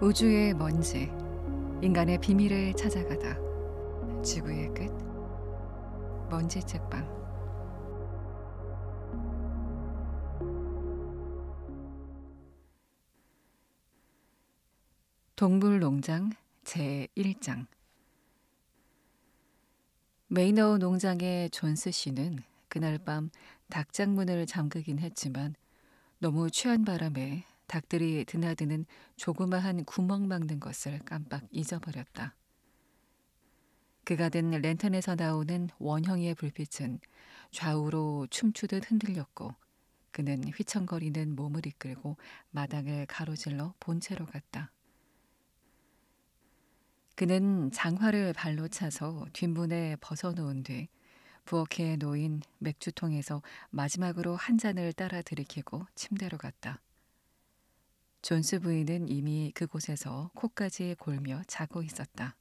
우주의 먼지, 인간의 비밀을 찾아가다. 지구의 끝, 먼지 책방. 동물농장 제1장 메이너 농장의 존스 씨는 그날 밤 닭장문을 잠그긴 했지만 너무 취한 바람에 닭들이 드나드는 조그마한 구멍 막는 것을 깜빡 잊어버렸다. 그가 든 랜턴에서 나오는 원형의 불빛은 좌우로 춤추듯 흔들렸고 그는 휘청거리는 몸을 이끌고 마당을 가로질러 본체로 갔다. 그는 장화를 발로 차서 뒷문에 벗어놓은 뒤 부엌에 놓인 맥주통에서 마지막으로 한 잔을 따라 들이키고 침대로 갔다. 존스 부인은 이미 그곳에서 코까지 골며 자고 있었다.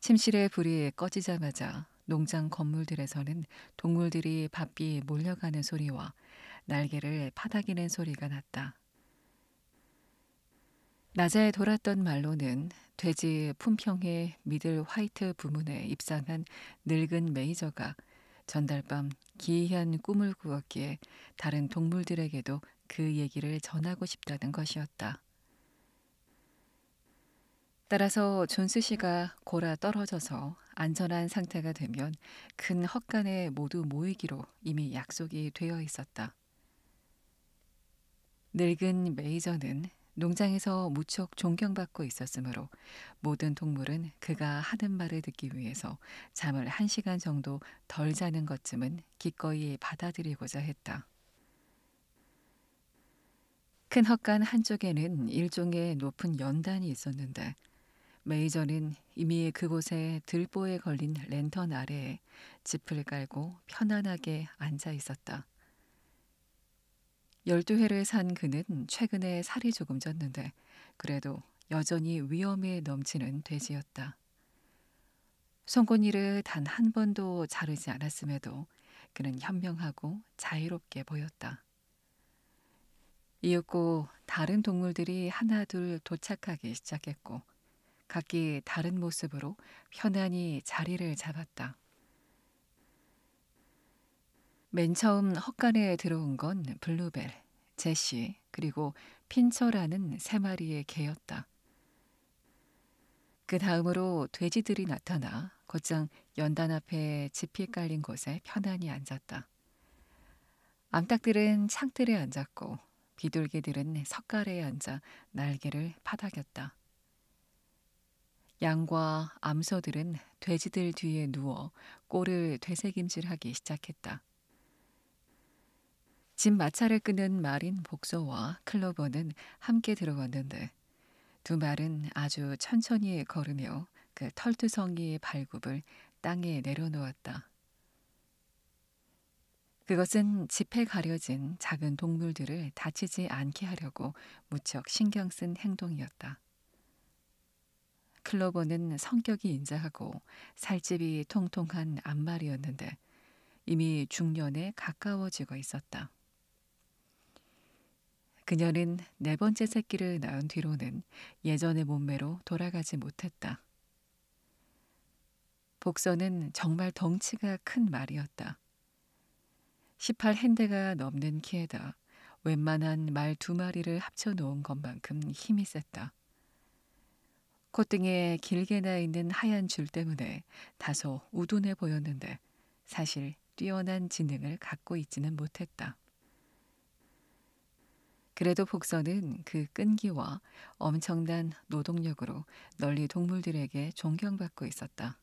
침실의 불이 꺼지자마자 농장 건물들에서는 동물들이 바삐 몰려가는 소리와 날개를 파닥이는 소리가 났다. 낮에 돌았던 말로는 돼지 품평의 미들 화이트 부문에 입상한 늙은 메이저가 전달밤 기이한 꿈을 꾸었기에 다른 동물들에게도 그 얘기를 전하고 싶다는 것이었다. 따라서 존스 씨가 골아 떨어져서 안전한 상태가 되면 근 헛간에 모두 모이기로 이미 약속이 되어 있었다. 늙은 메이저는 농장에서 무척 존경받고 있었으므로 모든 동물은 그가 하는 말을 듣기 위해서 잠을 한 시간 정도 덜 자는 것쯤은 기꺼이 받아들이고자 했다. 큰 헛간 한쪽에는 일종의 높은 연단이 있었는데 메이저는 이미 그곳에 들보에 걸린 랜턴 아래에 짚을 깔고 편안하게 앉아 있었다. 열두 회를 산 그는 최근에 살이 조금 쪘는데 그래도 여전히 위험에 넘치는 돼지였다. 송곳니를 단 한 번도 자르지 않았음에도 그는 현명하고 자유롭게 보였다. 이윽고 다른 동물들이 하나둘 도착하기 시작했고 각기 다른 모습으로 편안히 자리를 잡았다. 맨 처음 헛간에 들어온 건 블루벨, 제시, 그리고 핀처라는 세 마리의 개였다. 그 다음으로 돼지들이 나타나 곧장 연단 앞에 지피 깔린 곳에 편안히 앉았다. 암탉들은 창틀에 앉았고 비둘기들은 석가래에 앉아 날개를 파닥였다. 양과 암소들은 돼지들 뒤에 누워 꼴을 되새김질하기 시작했다. 집 마차를 끄는 마린 복서와 클로버는 함께 들어갔는데두 말은 아주 천천히 걸으며 그 털투성이 의 발굽을 땅에 내려놓았다. 그것은 집에 가려진 작은 동물들을 다치지 않게 하려고 무척 신경 쓴 행동이었다. 클로버는 성격이 인자하고 살집이 통통한 앞말이었는데 이미 중년에 가까워지고 있었다. 그녀는 네 번째 새끼를 낳은 뒤로는 예전의 몸매로 돌아가지 못했다. 복서는 정말 덩치가 큰 말이었다. 18핸대가 넘는 키에다 웬만한 말 두 마리를 합쳐놓은 것만큼 힘이 셌다. 콧등에 길게 나 있는 하얀 줄 때문에 다소 우둔해 보였는데 사실 뛰어난 지능을 갖고 있지는 못했다. 그래도 복선은 그 끈기와 엄청난 노동력으로 널리 동물들에게 존경받고 있었다.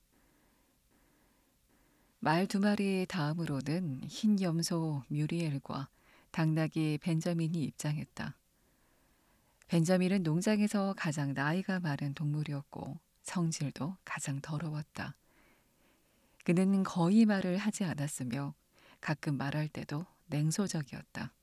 말두 마리의 다음으로는 흰 염소 뮤리엘과 당나귀 벤자민이 입장했다. 벤자민은 농장에서 가장 나이가 많은 동물이었고 성질도 가장 더러웠다. 그는 거의 말을 하지 않았으며 가끔 말할 때도 냉소적이었다.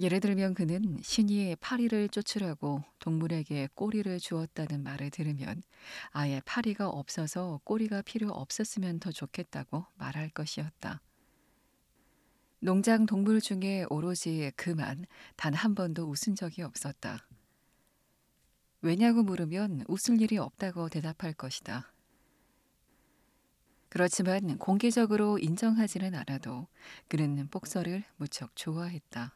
예를 들면 그는 신이 파리를 쫓으라고 동물에게 꼬리를 주었다는 말을 들으면 아예 파리가 없어서 꼬리가 필요 없었으면 더 좋겠다고 말할 것이었다. 농장 동물 중에 오로지 그만 단 한 번도 웃은 적이 없었다. 왜냐고 물으면 웃을 일이 없다고 대답할 것이다. 그렇지만 공개적으로 인정하지는 않아도 그는 복서를 무척 좋아했다.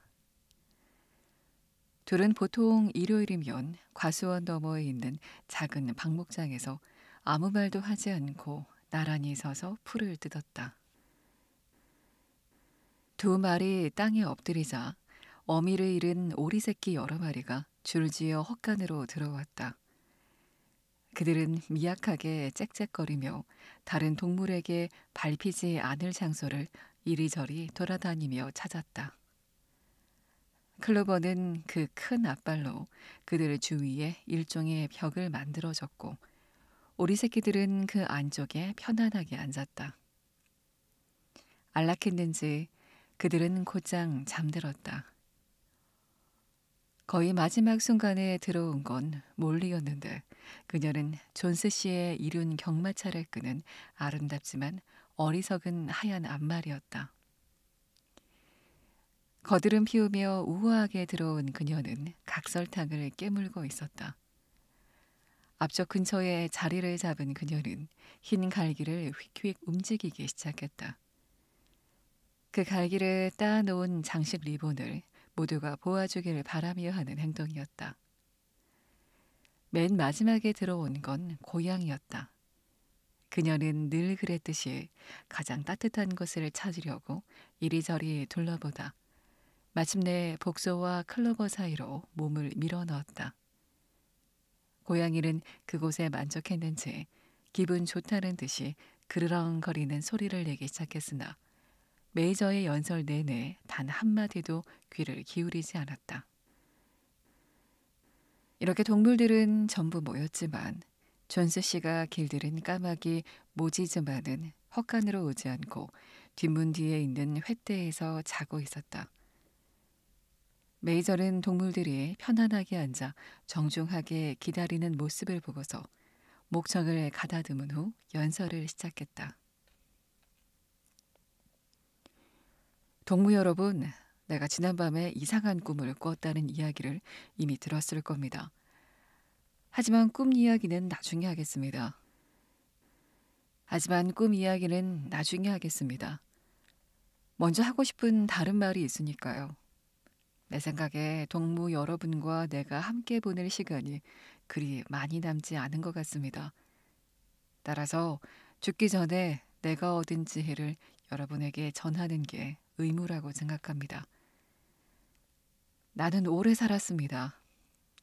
둘은 보통 일요일이면 과수원 너머에 있는 작은 방목장에서 아무 말도 하지 않고 나란히 서서 풀을 뜯었다. 두 마리 땅에 엎드리자 어미를 잃은 오리 새끼 여러 마리가 줄지어 헛간으로 들어왔다. 그들은 미약하게 짹짹거리며 다른 동물에게 밟히지 않을 장소를 이리저리 돌아다니며 찾았다. 클로버는 그 큰 앞발로 그들의 주위에 일종의 벽을 만들어졌고 오리 새끼들은 그 안쪽에 편안하게 앉았다. 안락했는지 그들은 곧장 잠들었다. 거의 마지막 순간에 들어온 건 몰리였는데 그녀는 존스 씨의 이륜 경마차를 끄는 아름답지만 어리석은 하얀 앞말이었다. 거드름 피우며 우아하게 들어온 그녀는 각설탕을 깨물고 있었다. 앞쪽 근처에 자리를 잡은 그녀는 흰 갈기를 휙휙 움직이기 시작했다. 그 갈기를 따놓은 장식 리본을 모두가 보아주기를 바라며 하는 행동이었다. 맨 마지막에 들어온 건 고양이였다. 그녀는 늘 그랬듯이 가장 따뜻한 것을 찾으려고 이리저리 둘러보다 마침내 복서와 클로버 사이로 몸을 밀어 넣었다. 고양이는 그곳에 만족했는 지 기분 좋다는 듯이 그르렁거리는 소리를 내기 시작했으나 메이저의 연설 내내 단 한마디도 귀를 기울이지 않았다. 이렇게 동물들은 전부 모였지만 존스 씨가 길들인 까마귀 모지즈마는 헛간으로 오지 않고 뒷문 뒤에 있는 횃대에서 자고 있었다. 메이저는 동물들이 편안하게 앉아 정중하게 기다리는 모습을 보고서 목청을 가다듬은 후 연설을 시작했다. 동무 여러분, 내가 지난밤에 이상한 꿈을 꾸었다는 이야기를 이미 들었을 겁니다. 하지만 꿈 이야기는 나중에 하겠습니다. 하지만 꿈 이야기는 나중에 하겠습니다. 먼저 하고 싶은 다른 말이 있으니까요. 내 생각에 동무 여러분과 내가 함께 보낼 시간이 그리 많이 남지 않은 것 같습니다. 따라서 죽기 전에 내가 얻은 지혜를 여러분에게 전하는 게 의무라고 생각합니다. 나는 오래 살았습니다.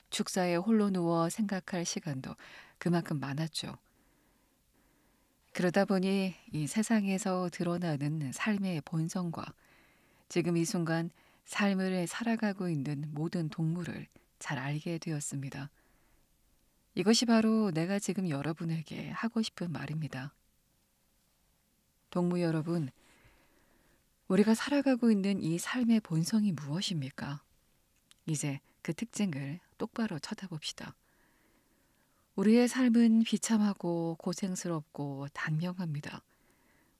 축사에 홀로 누워 생각할 시간도 그만큼 많았죠. 그러다 보니 이 세상에서 드러나는 삶의 본성과 지금 이 순간 삶을 살아가고 있는 모든 동물을 잘 알게 되었습니다. 이것이 바로 내가 지금 여러분에게 하고 싶은 말입니다. 동무 여러분, 우리가 살아가고 있는 이 삶의 본성이 무엇입니까? 이제 그 특징을 똑바로 쳐다봅시다. 우리의 삶은 비참하고 고생스럽고 단명합니다.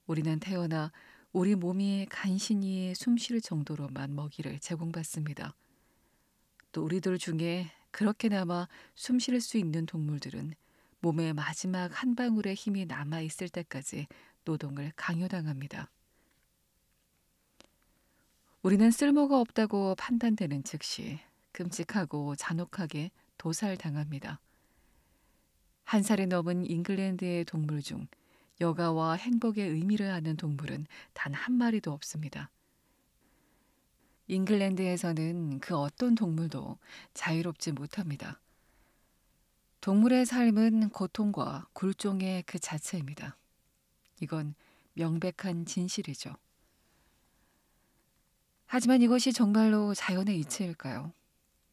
우리는 태어나 우리 몸이 간신히 숨 쉴 정도로만 먹이를 제공받습니다. 또 우리들 중에 그렇게나마 숨 쉴 수 있는 동물들은 몸의 마지막 한 방울의 힘이 남아 있을 때까지 노동을 강요당합니다. 우리는 쓸모가 없다고 판단되는 즉시 끔찍하고 잔혹하게 도살당합니다. 한 살이 넘은 잉글랜드의 동물 중 여가와 행복의 의미를 아는 동물은 단 한 마리도 없습니다. 잉글랜드에서는 그 어떤 동물도 자유롭지 못합니다. 동물의 삶은 고통과 굴종의 그 자체입니다. 이건 명백한 진실이죠. 하지만 이것이 정말로 자연의 이치일까요?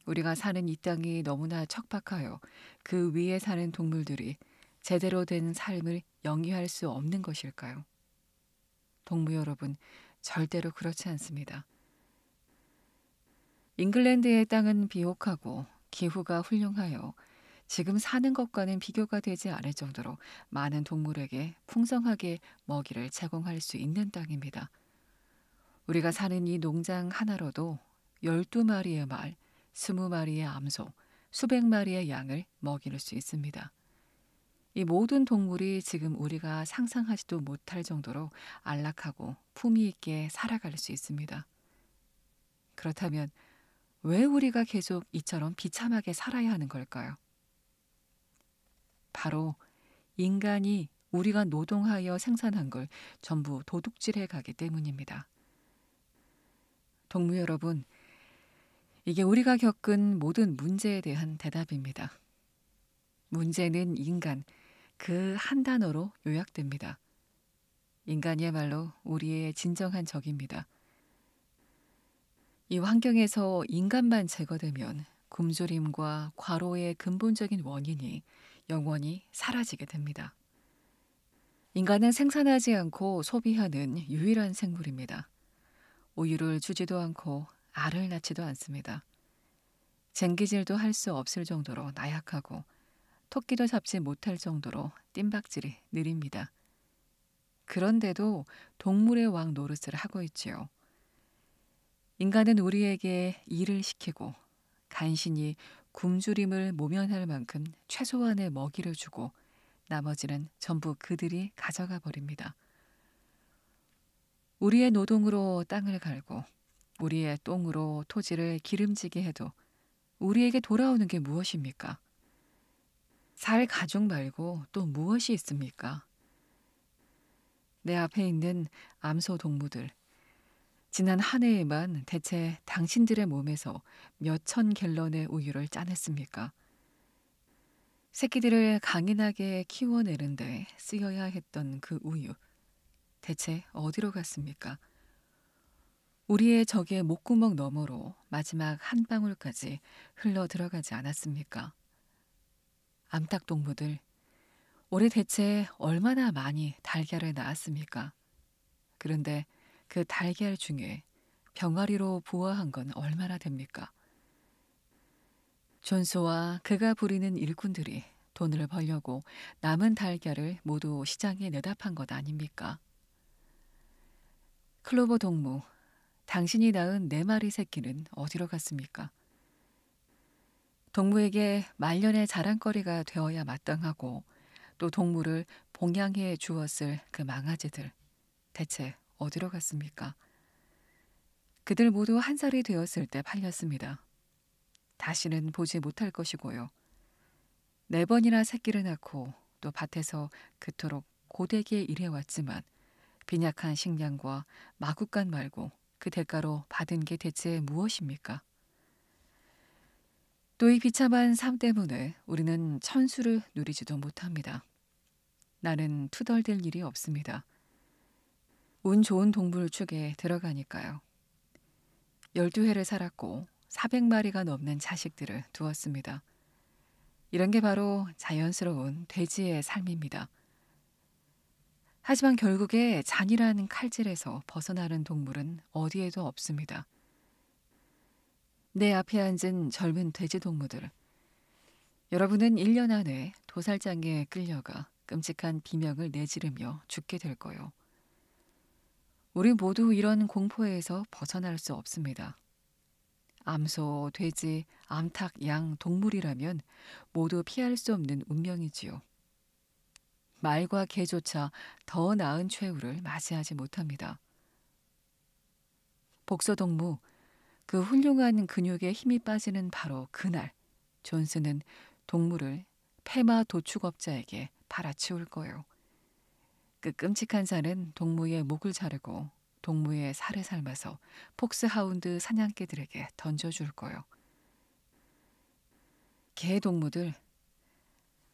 우리가 사는 이 땅이 너무나 척박하여 그 위에 사는 동물들이 제대로 된 삶을 영위할 수 없는 것일까요? 동무 여러분, 절대로 그렇지 않습니다. 잉글랜드의 땅은 비옥하고 기후가 훌륭하여 지금 사는 것과는 비교가 되지 않을 정도로 많은 동물에게 풍성하게 먹이를 제공할 수 있는 땅입니다. 우리가 사는 이 농장 하나로도 12마리의 말, 20마리의 암소, 수백 마리의 양을 먹일 수 있습니다. 이 모든 동물이 지금 우리가 상상하지도 못할 정도로 안락하고 품위 있게 살아갈 수 있습니다. 그렇다면 왜 우리가 계속 이처럼 비참하게 살아야 하는 걸까요? 바로 인간이 우리가 노동하여 생산한 걸 전부 도둑질해 가기 때문입니다. 동무 여러분, 이게 우리가 겪은 모든 문제에 대한 대답입니다. 문제는 인간, 그한 단어로 요약됩니다. 인간이야말로 우리의 진정한 적입니다. 이 환경에서 인간만 제거되면 굶주림과 과로의 근본적인 원인이 영원히 사라지게 됩니다. 인간은 생산하지 않고 소비하는 유일한 생물입니다. 우유를 주지도 않고 알을 낳지도 않습니다. 쟁기질도 할 수 없을 정도로 나약하고 토끼도 잡지 못할 정도로 뜀박질이 느립니다. 그런데도 동물의 왕 노릇을 하고 있지요. 인간은 우리에게 일을 시키고 간신히 굶주림을 모면할 만큼 최소한의 먹이를 주고 나머지는 전부 그들이 가져가 버립니다. 우리의 노동으로 땅을 갈고 우리의 똥으로 토지를 기름지게 해도 우리에게 돌아오는 게 무엇입니까? 살 가죽 말고 또 무엇이 있습니까? 내 앞에 있는 암소 동무들. 지난 한 해에만 대체 당신들의 몸에서 몇 천 갤런의 우유를 짜냈습니까? 새끼들을 강인하게 키워내는데 쓰여야 했던 그 우유. 대체 어디로 갔습니까? 우리의 적의 목구멍 너머로 마지막 한 방울까지 흘러 들어가지 않았습니까? 암탉 동무들 올해 대체 얼마나 많이 달걀을 낳았습니까? 그런데 그 달걀 중에 병아리로 부화한 건 얼마나 됩니까? 존스와 그가 부리는 일꾼들이 돈을 벌려고 남은 달걀을 모두 시장에 내다 판 것 아닙니까? 클로버 동무, 당신이 낳은 네 마리 새끼는 어디로 갔습니까? 동무에게 말년의 자랑거리가 되어야 마땅하고 또 동무를 봉양해 주었을 그 망아지들 대체 어디로 갔습니까? 그들 모두 한 살이 되었을 때 팔렸습니다. 다시는 보지 못할 것이고요. 네 번이나 새끼를 낳고 또 밭에서 그토록 고되게 일해왔지만 빈약한 식량과 마구간 말고 그 대가로 받은 게 대체 무엇입니까? 또이 비참한 삶 때문에 우리는 천수를 누리지도 못합니다. 나는 투덜댈 일이 없습니다. 운 좋은 동물 축에 들어가니까요. 12회를 살았고 400마리가 넘는 자식들을 두었습니다. 이런 게 바로 자연스러운 돼지의 삶입니다. 하지만 결국에 잔이라는 칼질에서 벗어나는 동물은 어디에도 없습니다. 내 앞에 앉은 젊은 돼지 동무들. 여러분은 1년 안에 도살장에 끌려가 끔찍한 비명을 내지르며 죽게 될 거요. 우리 모두 이런 공포에서 벗어날 수 없습니다. 암소, 돼지, 암탉, 양, 동물이라면 모두 피할 수 없는 운명이지요. 말과 개조차 더 나은 최후를 맞이하지 못합니다. 복서동무 그 훌륭한 근육에 힘이 빠지는 바로 그날 존슨은 동물을 페마 도축업자에게 팔아치울 거예요. 그 끔찍한 살은 동무의 목을 자르고 동무의 살을 삶아서 폭스하운드 사냥개들에게 던져줄 거요. 개 동무들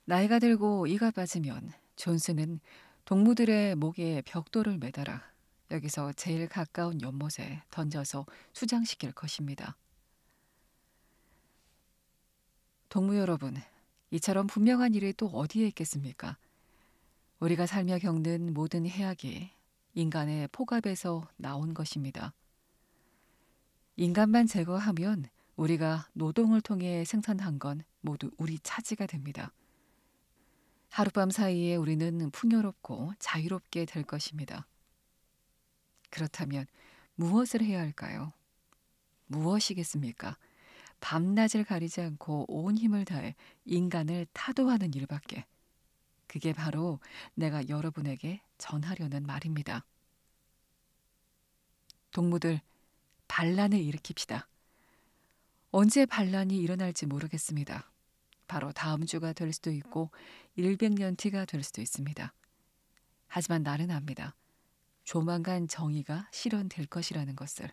나이가 들고 이가 빠지면 존슨은 동무들의 목에 벽돌을 매달아 여기서 제일 가까운 연못에 던져서 수장시킬 것입니다. 동무 여러분, 이처럼 분명한 일이 또 어디에 있겠습니까? 우리가 살며 겪는 모든 해악이 인간의 포갑에서 나온 것입니다. 인간만 제거하면 우리가 노동을 통해 생산한 건 모두 우리 차지가 됩니다. 하룻밤 사이에 우리는 풍요롭고 자유롭게 될 것입니다. 그렇다면 무엇을 해야 할까요? 무엇이겠습니까? 밤낮을 가리지 않고 온 힘을 다해 인간을 타도하는 일밖에. 그게 바로 내가 여러분에게 전하려는 말입니다. 동무들, 반란을 일으킵시다. 언제 반란이 일어날지 모르겠습니다. 바로 다음 주가 될 수도 있고 100년 뒤가 될 수도 있습니다. 하지만 나는 압니다. 조만간 정의가 실현될 것이라는 것을.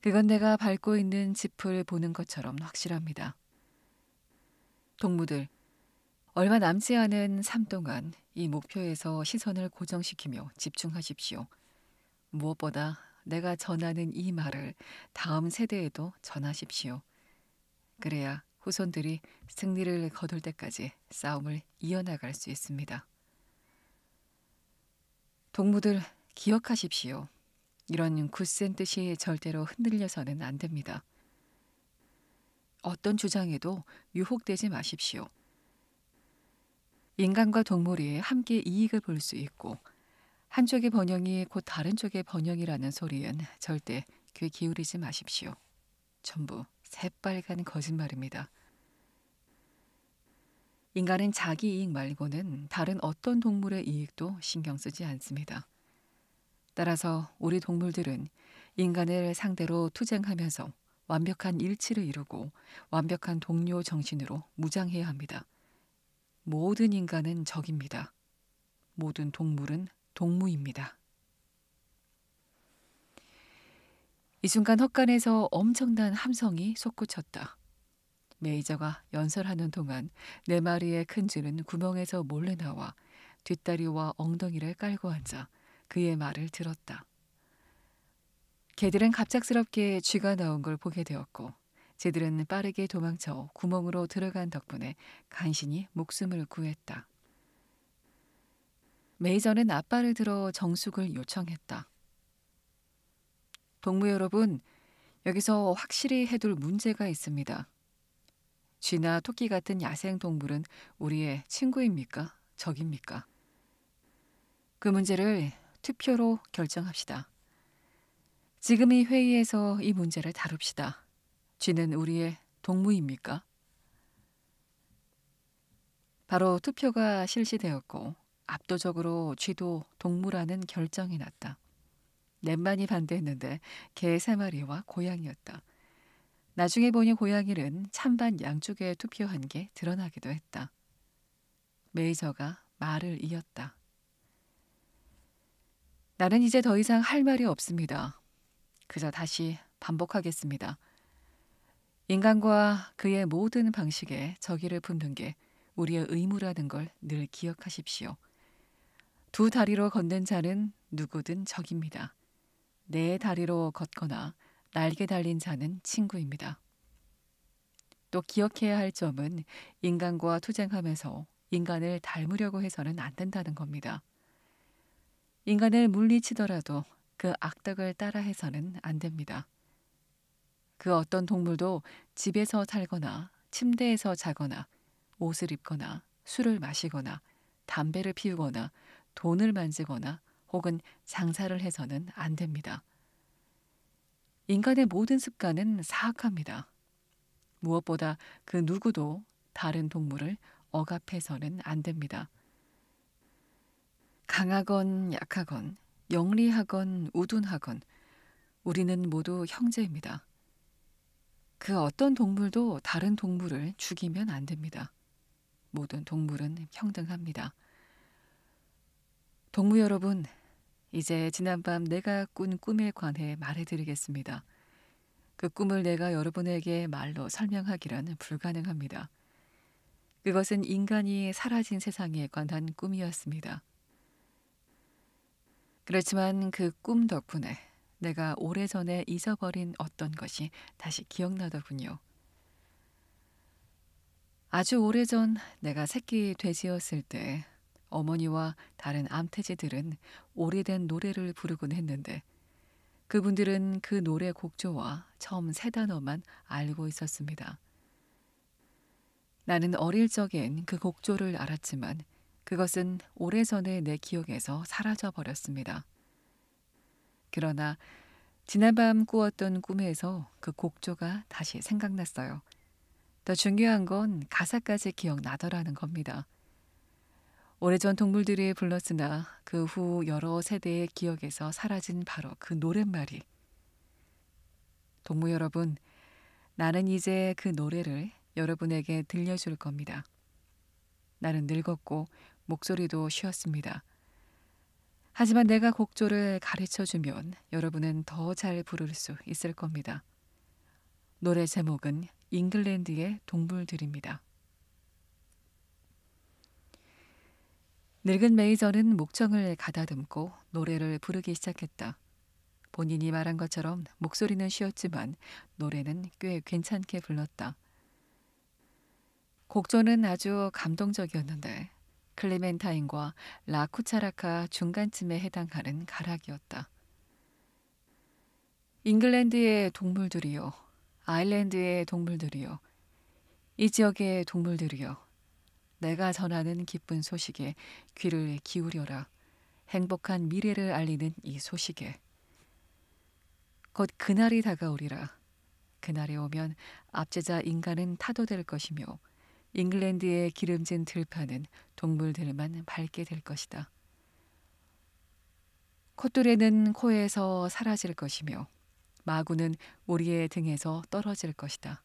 그건 내가 밟고 있는 짚을 보는 것처럼 확실합니다. 동무들, 얼마 남지 않은 삶 동안 이 목표에서 시선을 고정시키며 집중하십시오. 무엇보다 내가 전하는 이 말을 다음 세대에도 전하십시오. 그래야 후손들이 승리를 거둘 때까지 싸움을 이어나갈 수 있습니다. 동무들 기억하십시오. 이런 굳센 뜻이 절대로 흔들려서는 안 됩니다. 어떤 주장에도 유혹되지 마십시오. 인간과 동물이 함께 이익을 볼 수 있고 한쪽의 번영이 곧 다른 쪽의 번영이라는 소리엔 절대 귀 기울이지 마십시오. 전부 새빨간 거짓말입니다. 인간은 자기 이익 말고는 다른 어떤 동물의 이익도 신경 쓰지 않습니다. 따라서 우리 동물들은 인간을 상대로 투쟁하면서 완벽한 일치를 이루고 완벽한 동료 정신으로 무장해야 합니다. 모든 인간은 적입니다. 모든 동물은 동무입니다. 이 순간 헛간에서 엄청난 함성이 솟구쳤다. 메이저가 연설하는 동안 네 마리의 큰 쥐는 구멍에서 몰래 나와 뒷다리와 엉덩이를 깔고 앉아 그의 말을 들었다. 개들은 갑작스럽게 쥐가 나온 걸 보게 되었고 쟤들은 빠르게 도망쳐 구멍으로 들어간 덕분에 간신히 목숨을 구했다. 메이저는 아빠를 들어 정숙을 요청했다. 동무 여러분, 여기서 확실히 해둘 문제가 있습니다. 쥐나 토끼 같은 야생 동물은 우리의 친구입니까? 적입니까? 그 문제를 투표로 결정합시다. 지금 이 회의에서 이 문제를 다룹시다. 쥐는 우리의 동무입니까? 바로 투표가 실시되었고 압도적으로 쥐도 동무라는 결정이 났다. 넷만이 반대했는데 개 세 마리와 고양이였다. 나중에 보니 고양이는 찬반 양쪽에 투표한 게 드러나기도 했다. 메이저가 말을 이었다. 나는 이제 더 이상 할 말이 없습니다. 그저 다시 반복하겠습니다. 인간과 그의 모든 방식에 저기를 품는 게 우리의 의무라는 걸 늘 기억하십시오. 두 다리로 걷는 자는 누구든 적입니다. 네 다리로 걷거나 날개 달린 자는 친구입니다. 또 기억해야 할 점은 인간과 투쟁하면서 인간을 닮으려고 해서는 안 된다는 겁니다. 인간을 물리치더라도 그 악덕을 따라해서는 안 됩니다. 그 어떤 동물도 집에서 살거나 침대에서 자거나 옷을 입거나 술을 마시거나 담배를 피우거나 돈을 만지거나 혹은 장사를 해서는 안 됩니다. 인간의 모든 습관은 사악합니다. 무엇보다 그 누구도 다른 동물을 억압해서는 안 됩니다. 강하건 약하건, 영리하건 우둔하건, 우리는 모두 형제입니다. 그 어떤 동물도 다른 동물을 죽이면 안 됩니다. 모든 동물은 평등합니다. 동무 여러분, 이제 지난밤 내가 꾼 꿈에 관해 말해드리겠습니다. 그 꿈을 내가 여러분에게 말로 설명하기란 불가능합니다. 그것은 인간이 사라진 세상에 관한 꿈이었습니다. 그렇지만 그 꿈 덕분에 내가 오래전에 잊어버린 어떤 것이 다시 기억나더군요. 아주 오래전 내가 새끼 돼지였을 때 어머니와 다른 암태지들은 오래된 노래를 부르곤 했는데 그분들은 그 노래 곡조와 처음 세 단어만 알고 있었습니다. 나는 어릴 적엔 그 곡조를 알았지만 그것은 오래전에 내 기억에서 사라져 버렸습니다. 그러나 지난밤 꾸었던 꿈에서 그 곡조가 다시 생각났어요. 더 중요한 건 가사까지 기억나더라는 겁니다. 오래전 동물들이 불렀으나 그 후 여러 세대의 기억에서 사라진 바로 그 노랫말이 동무 여러분, 나는 이제 그 노래를 여러분에게 들려줄 겁니다. 나는 늙었고 목소리도 쉬었습니다. 하지만 내가 곡조를 가르쳐 주면 여러분은 더 잘 부를 수 있을 겁니다. 노래 제목은 잉글랜드의 동물들입니다. 늙은 메이저는 목청을 가다듬고 노래를 부르기 시작했다. 본인이 말한 것처럼 목소리는 쉬었지만 노래는 꽤 괜찮게 불렀다. 곡조는 아주 감동적이었는데 클레멘타인과 라쿠차라카 중간쯤에 해당하는 가락이었다. 잉글랜드의 동물들이요. 아일랜드의 동물들이요. 이 지역의 동물들이요. 내가 전하는 기쁜 소식에 귀를 기울여라. 행복한 미래를 알리는 이 소식에. 곧 그날이 다가오리라. 그날이 오면 압제자 인간은 타도될 것이며 잉글랜드의 기름진 들판은 동물들만 밝게 될 것이다. 콧뚜레는 코에서 사라질 것이며 마구는 우리의 등에서 떨어질 것이다.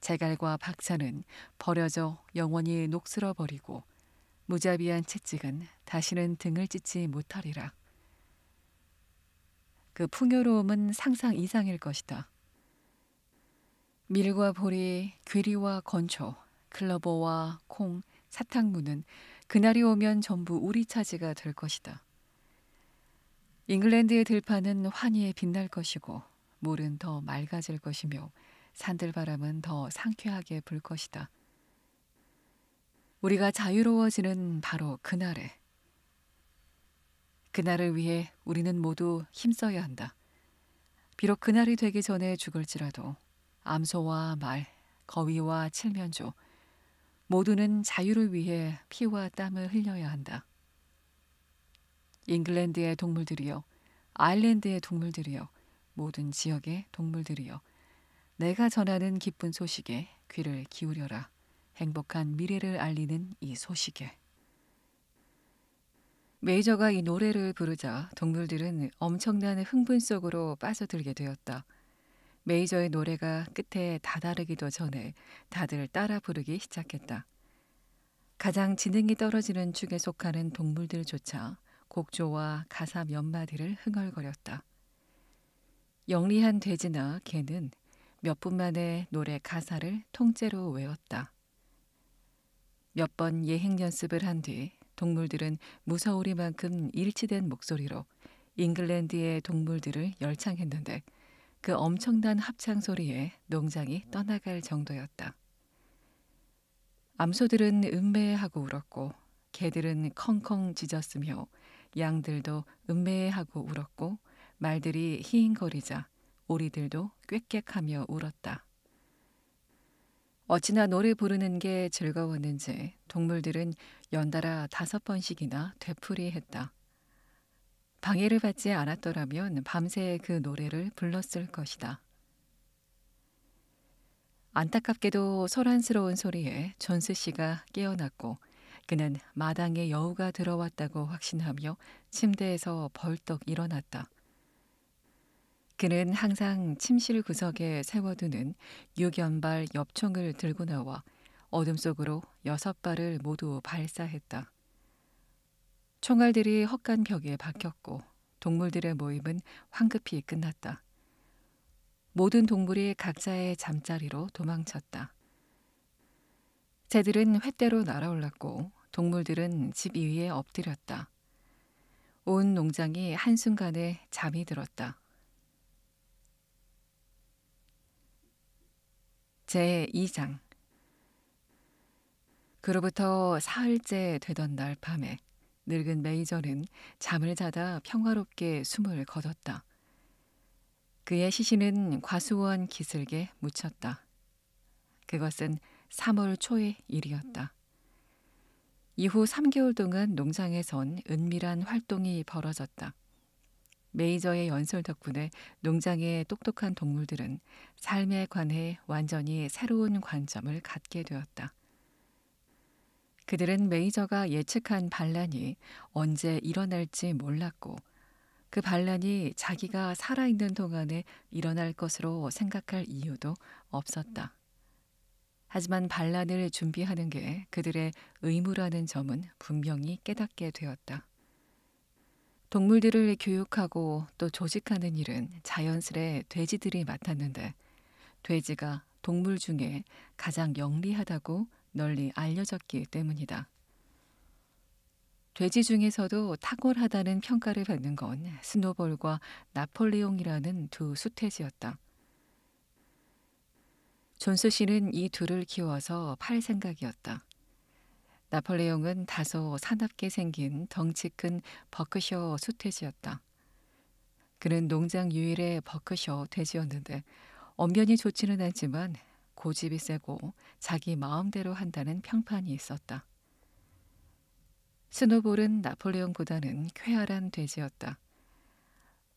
제갈과 박차는 버려져 영원히 녹슬어 버리고 무자비한 채찍은 다시는 등을 찢지 못하리라. 그 풍요로움은 상상 이상일 것이다. 밀과 보리, 귀리와 건초, 클러버와 콩, 사탕무는 그날이 오면 전부 우리 차지가 될 것이다. 잉글랜드의 들판은 환희에 빛날 것이고 물은 더 맑아질 것이며 산들바람은 더 상쾌하게 불 것이다. 우리가 자유로워지는 바로 그날에 그날을 위해 우리는 모두 힘써야 한다. 비록 그날이 되기 전에 죽을지라도 암소와 말, 거위와 칠면조 모두는 자유를 위해 피와 땀을 흘려야 한다. 잉글랜드의 동물들이여, 아일랜드의 동물들이여, 모든 지역의 동물들이여, 내가 전하는 기쁜 소식에 귀를 기울여라. 행복한 미래를 알리는 이 소식에. 메이저가 이 노래를 부르자 동물들은 엄청난 흥분 속으로 빠져들게 되었다. 메이저의 노래가 끝에 다다르기도 전에 다들 따라 부르기 시작했다. 가장 지능이 떨어지는 축에 속하는 동물들조차 곡조와 가사 몇 마디를 흥얼거렸다. 영리한 돼지나 개는 몇분 만에 노래 가사를 통째로 외웠다. 몇 번 예행 연습을 한 뒤 동물들은 무서우리만큼 일치된 목소리로 잉글랜드의 동물들을 열창했는데 그 엄청난 합창 소리에 농장이 떠나갈 정도였다. 암소들은 음매하고 울었고 개들은 컹컹 짖었으며 양들도 음매하고 울었고 말들이 히잉거리자 오리들도 꽥꽥하며 울었다. 어찌나 노래 부르는 게 즐거웠는지 동물들은 연달아 다섯 번씩이나 되풀이했다. 방해를 받지 않았더라면 밤새 그 노래를 불렀을 것이다. 안타깝게도 소란스러운 소리에 존스 씨가 깨어났고 그는 마당에 여우가 들어왔다고 확신하며 침대에서 벌떡 일어났다. 그는 항상 침실 구석에 세워두는 6연발 엽총을 들고 나와 어둠 속으로 여섯 발을 모두 발사했다. 총알들이 헛간 벽에 박혔고 동물들의 모임은 황급히 끝났다. 모든 동물이 각자의 잠자리로 도망쳤다. 새들은 횃대로 날아올랐고 동물들은 집 위에 엎드렸다. 온 농장이 한순간에 잠이 들었다. 제2장 그로부터 사흘째 되던 날 밤에 늙은 메이저는 잠을 자다 평화롭게 숨을 거뒀다. 그의 시신은 과수원 기슭에 묻혔다. 그것은 3월 초의 일이었다. 이후 3개월 동안 농장에선 은밀한 활동이 벌어졌다. 메이저의 연설 덕분에 농장의 똑똑한 동물들은 삶에 관해 완전히 새로운 관점을 갖게 되었다. 그들은 메이저가 예측한 반란이 언제 일어날지 몰랐고 그 반란이 자기가 살아있는 동안에 일어날 것으로 생각할 이유도 없었다. 하지만 반란을 준비하는 게 그들의 의무라는 점은 분명히 깨닫게 되었다. 동물들을 교육하고 또 조직하는 일은 자연스레 돼지들이 맡았는데 돼지가 동물 중에 가장 영리하다고 널리 알려졌기 때문이다. 돼지 중에서도 탁월하다는 평가를 받는 건 스노볼과 나폴레옹이라는 두 수태지였다. 존스 씨는 이 둘을 키워서 팔 생각이었다. 나폴레옹은 다소 사납게 생긴 덩치 큰 버크셔 수태지였다. 그는 농장 유일의 버크셔 돼지였는데 엄변이 좋지는 않지만 고집이 세고 자기 마음대로 한다는 평판이 있었다. 스노볼은 나폴레옹보다는 쾌활한 돼지였다.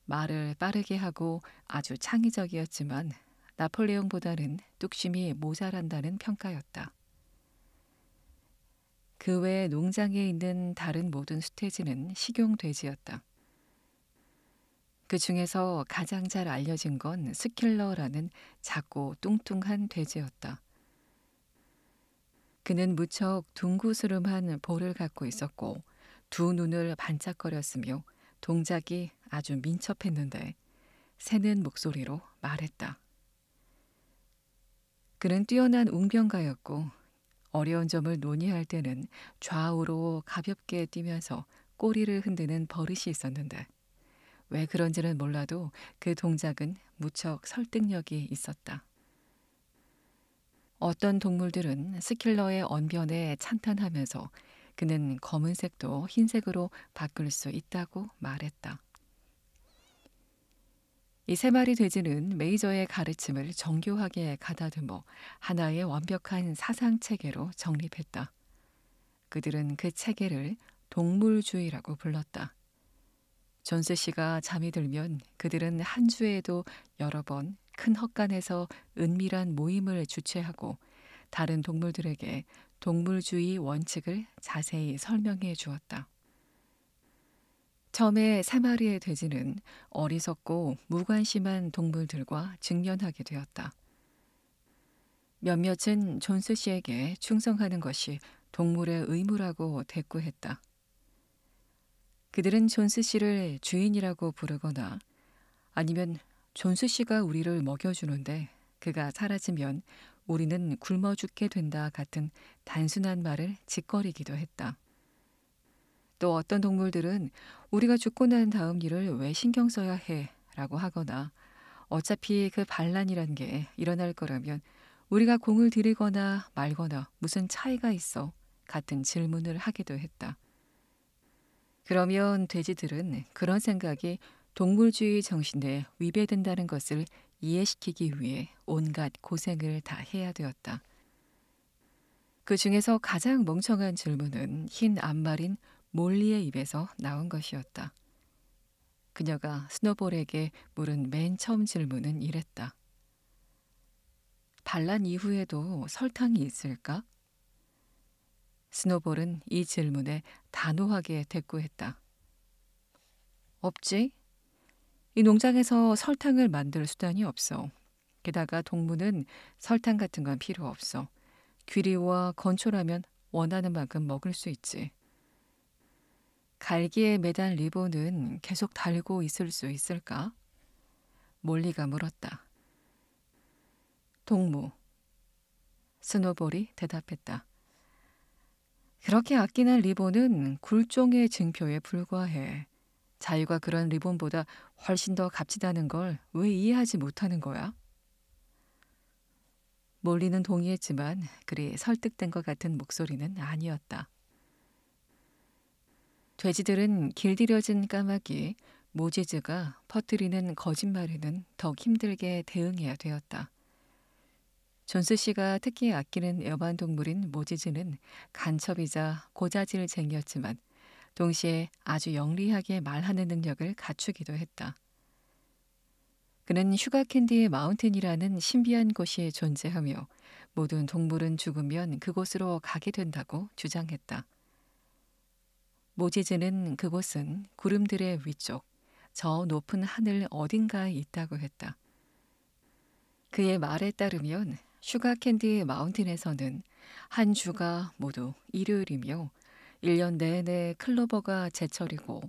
말을 빠르게 하고 아주 창의적이었지만 나폴레옹보다는 뚝심이 모자란다는 평가였다. 그외 농장에 있는 다른 모든 수태지는 식용돼지였다. 그 중에서 가장 잘 알려진 건 스킬러라는 작고 뚱뚱한 돼지였다. 그는 무척 둥구스름한 볼을 갖고 있었고 두 눈을 반짝거렸으며 동작이 아주 민첩했는데 새는 목소리로 말했다. 그는 뛰어난 웅변가였고 어려운 점을 논의할 때는 좌우로 가볍게 뛰면서 꼬리를 흔드는 버릇이 있었는데 왜 그런지는 몰라도 그 동작은 무척 설득력이 있었다. 어떤 동물들은 스킬러의 언변에 찬탄하면서 그는 검은색도 흰색으로 바꿀 수 있다고 말했다. 이세 마리 돼지는 메이저의 가르침을 정교하게 가다듬어 하나의 완벽한 사상 체계로 정립했다. 그들은 그 체계를 동물주의라고 불렀다. 존세 씨가 잠이 들면 그들은 한 주에도 여러 번 큰 헛간에서 은밀한 모임을 주최하고 다른 동물들에게 동물주의 원칙을 자세히 설명해 주었다. 처음에 사마리의 돼지는 어리석고 무관심한 동물들과 직면하게 되었다. 몇몇은 존스 씨에게 충성하는 것이 동물의 의무라고 대꾸했다. 그들은 존스 씨를 주인이라고 부르거나 아니면 존스 씨가 우리를 먹여주는데 그가 사라지면 우리는 굶어 죽게 된다 같은 단순한 말을 짓거리기도 했다. 또 어떤 동물들은 우리가 죽고 난 다음 일을 왜 신경 써야 해? 라고 하거나 어차피 그 반란이란 게 일어날 거라면 우리가 공을 들이거나 말거나 무슨 차이가 있어? 같은 질문을 하기도 했다. 그러면 돼지들은 그런 생각이 동물주의 정신에 위배된다는 것을 이해시키기 위해 온갖 고생을 다 해야 되었다. 그 중에서 가장 멍청한 질문은 흰 앞말인 몰리의 입에서 나온 것이었다. 그녀가 스노볼에게 물은 맨 처음 질문은 이랬다. 반란 이후에도 설탕이 있을까? 스노볼은 이 질문에 단호하게 대꾸했다. 없지. 이 농장에서 설탕을 만들 수단이 없어. 게다가 동무은 설탕 같은 건 필요 없어. 귀리와 건초라면 원하는 만큼 먹을 수 있지. 갈기에 매단 리본은 계속 달고 있을 수 있을까? 몰리가 물었다. 동무. 스노볼이 대답했다. 그렇게 아끼는 리본은 굴종의 증표에 불과해. 자유가 그런 리본보다 훨씬 더 값지다는 걸 왜 이해하지 못하는 거야? 몰리는 동의했지만 그리 설득된 것 같은 목소리는 아니었다. 돼지들은 길들여진 까마귀 모지즈가 퍼뜨리는 거짓말에는 더 힘들게 대응해야 되었다. 존스 씨가 특히 아끼는 여반 동물인 모지즈는 간첩이자 고자질쟁이였지만 동시에 아주 영리하게 말하는 능력을 갖추기도 했다. 그는 슈가캔디의 마운틴이라는 신비한 곳이 존재하며 모든 동물은 죽으면 그곳으로 가게 된다고 주장했다. 모지즈는 그곳은 구름들의 위쪽, 저 높은 하늘 어딘가에 있다고 했다. 그의 말에 따르면 슈가캔디 마운틴에서는 한 주가 모두 일요일이며 1년 내내 클로버가 제철이고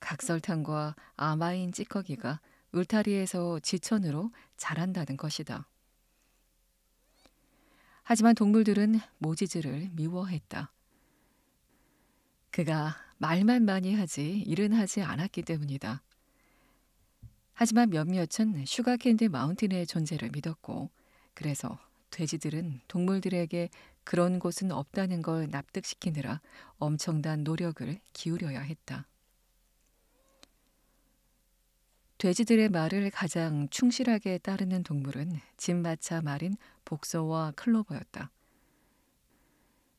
각설탕과 아마인 찌꺼기가 울타리에서 지천으로 자란다는 것이다. 하지만 동물들은 모지즈를 미워했다. 그가 말만 많이 하지 일은 하지 않았기 때문이다. 하지만 몇몇은 슈가캔디 마운틴의 존재를 믿었고 그래서 돼지들은 동물들에게 그런 곳은 없다는 걸 납득시키느라 엄청난 노력을 기울여야 했다. 돼지들의 말을 가장 충실하게 따르는 동물은 짐마차 말인 복서와 클로버였다.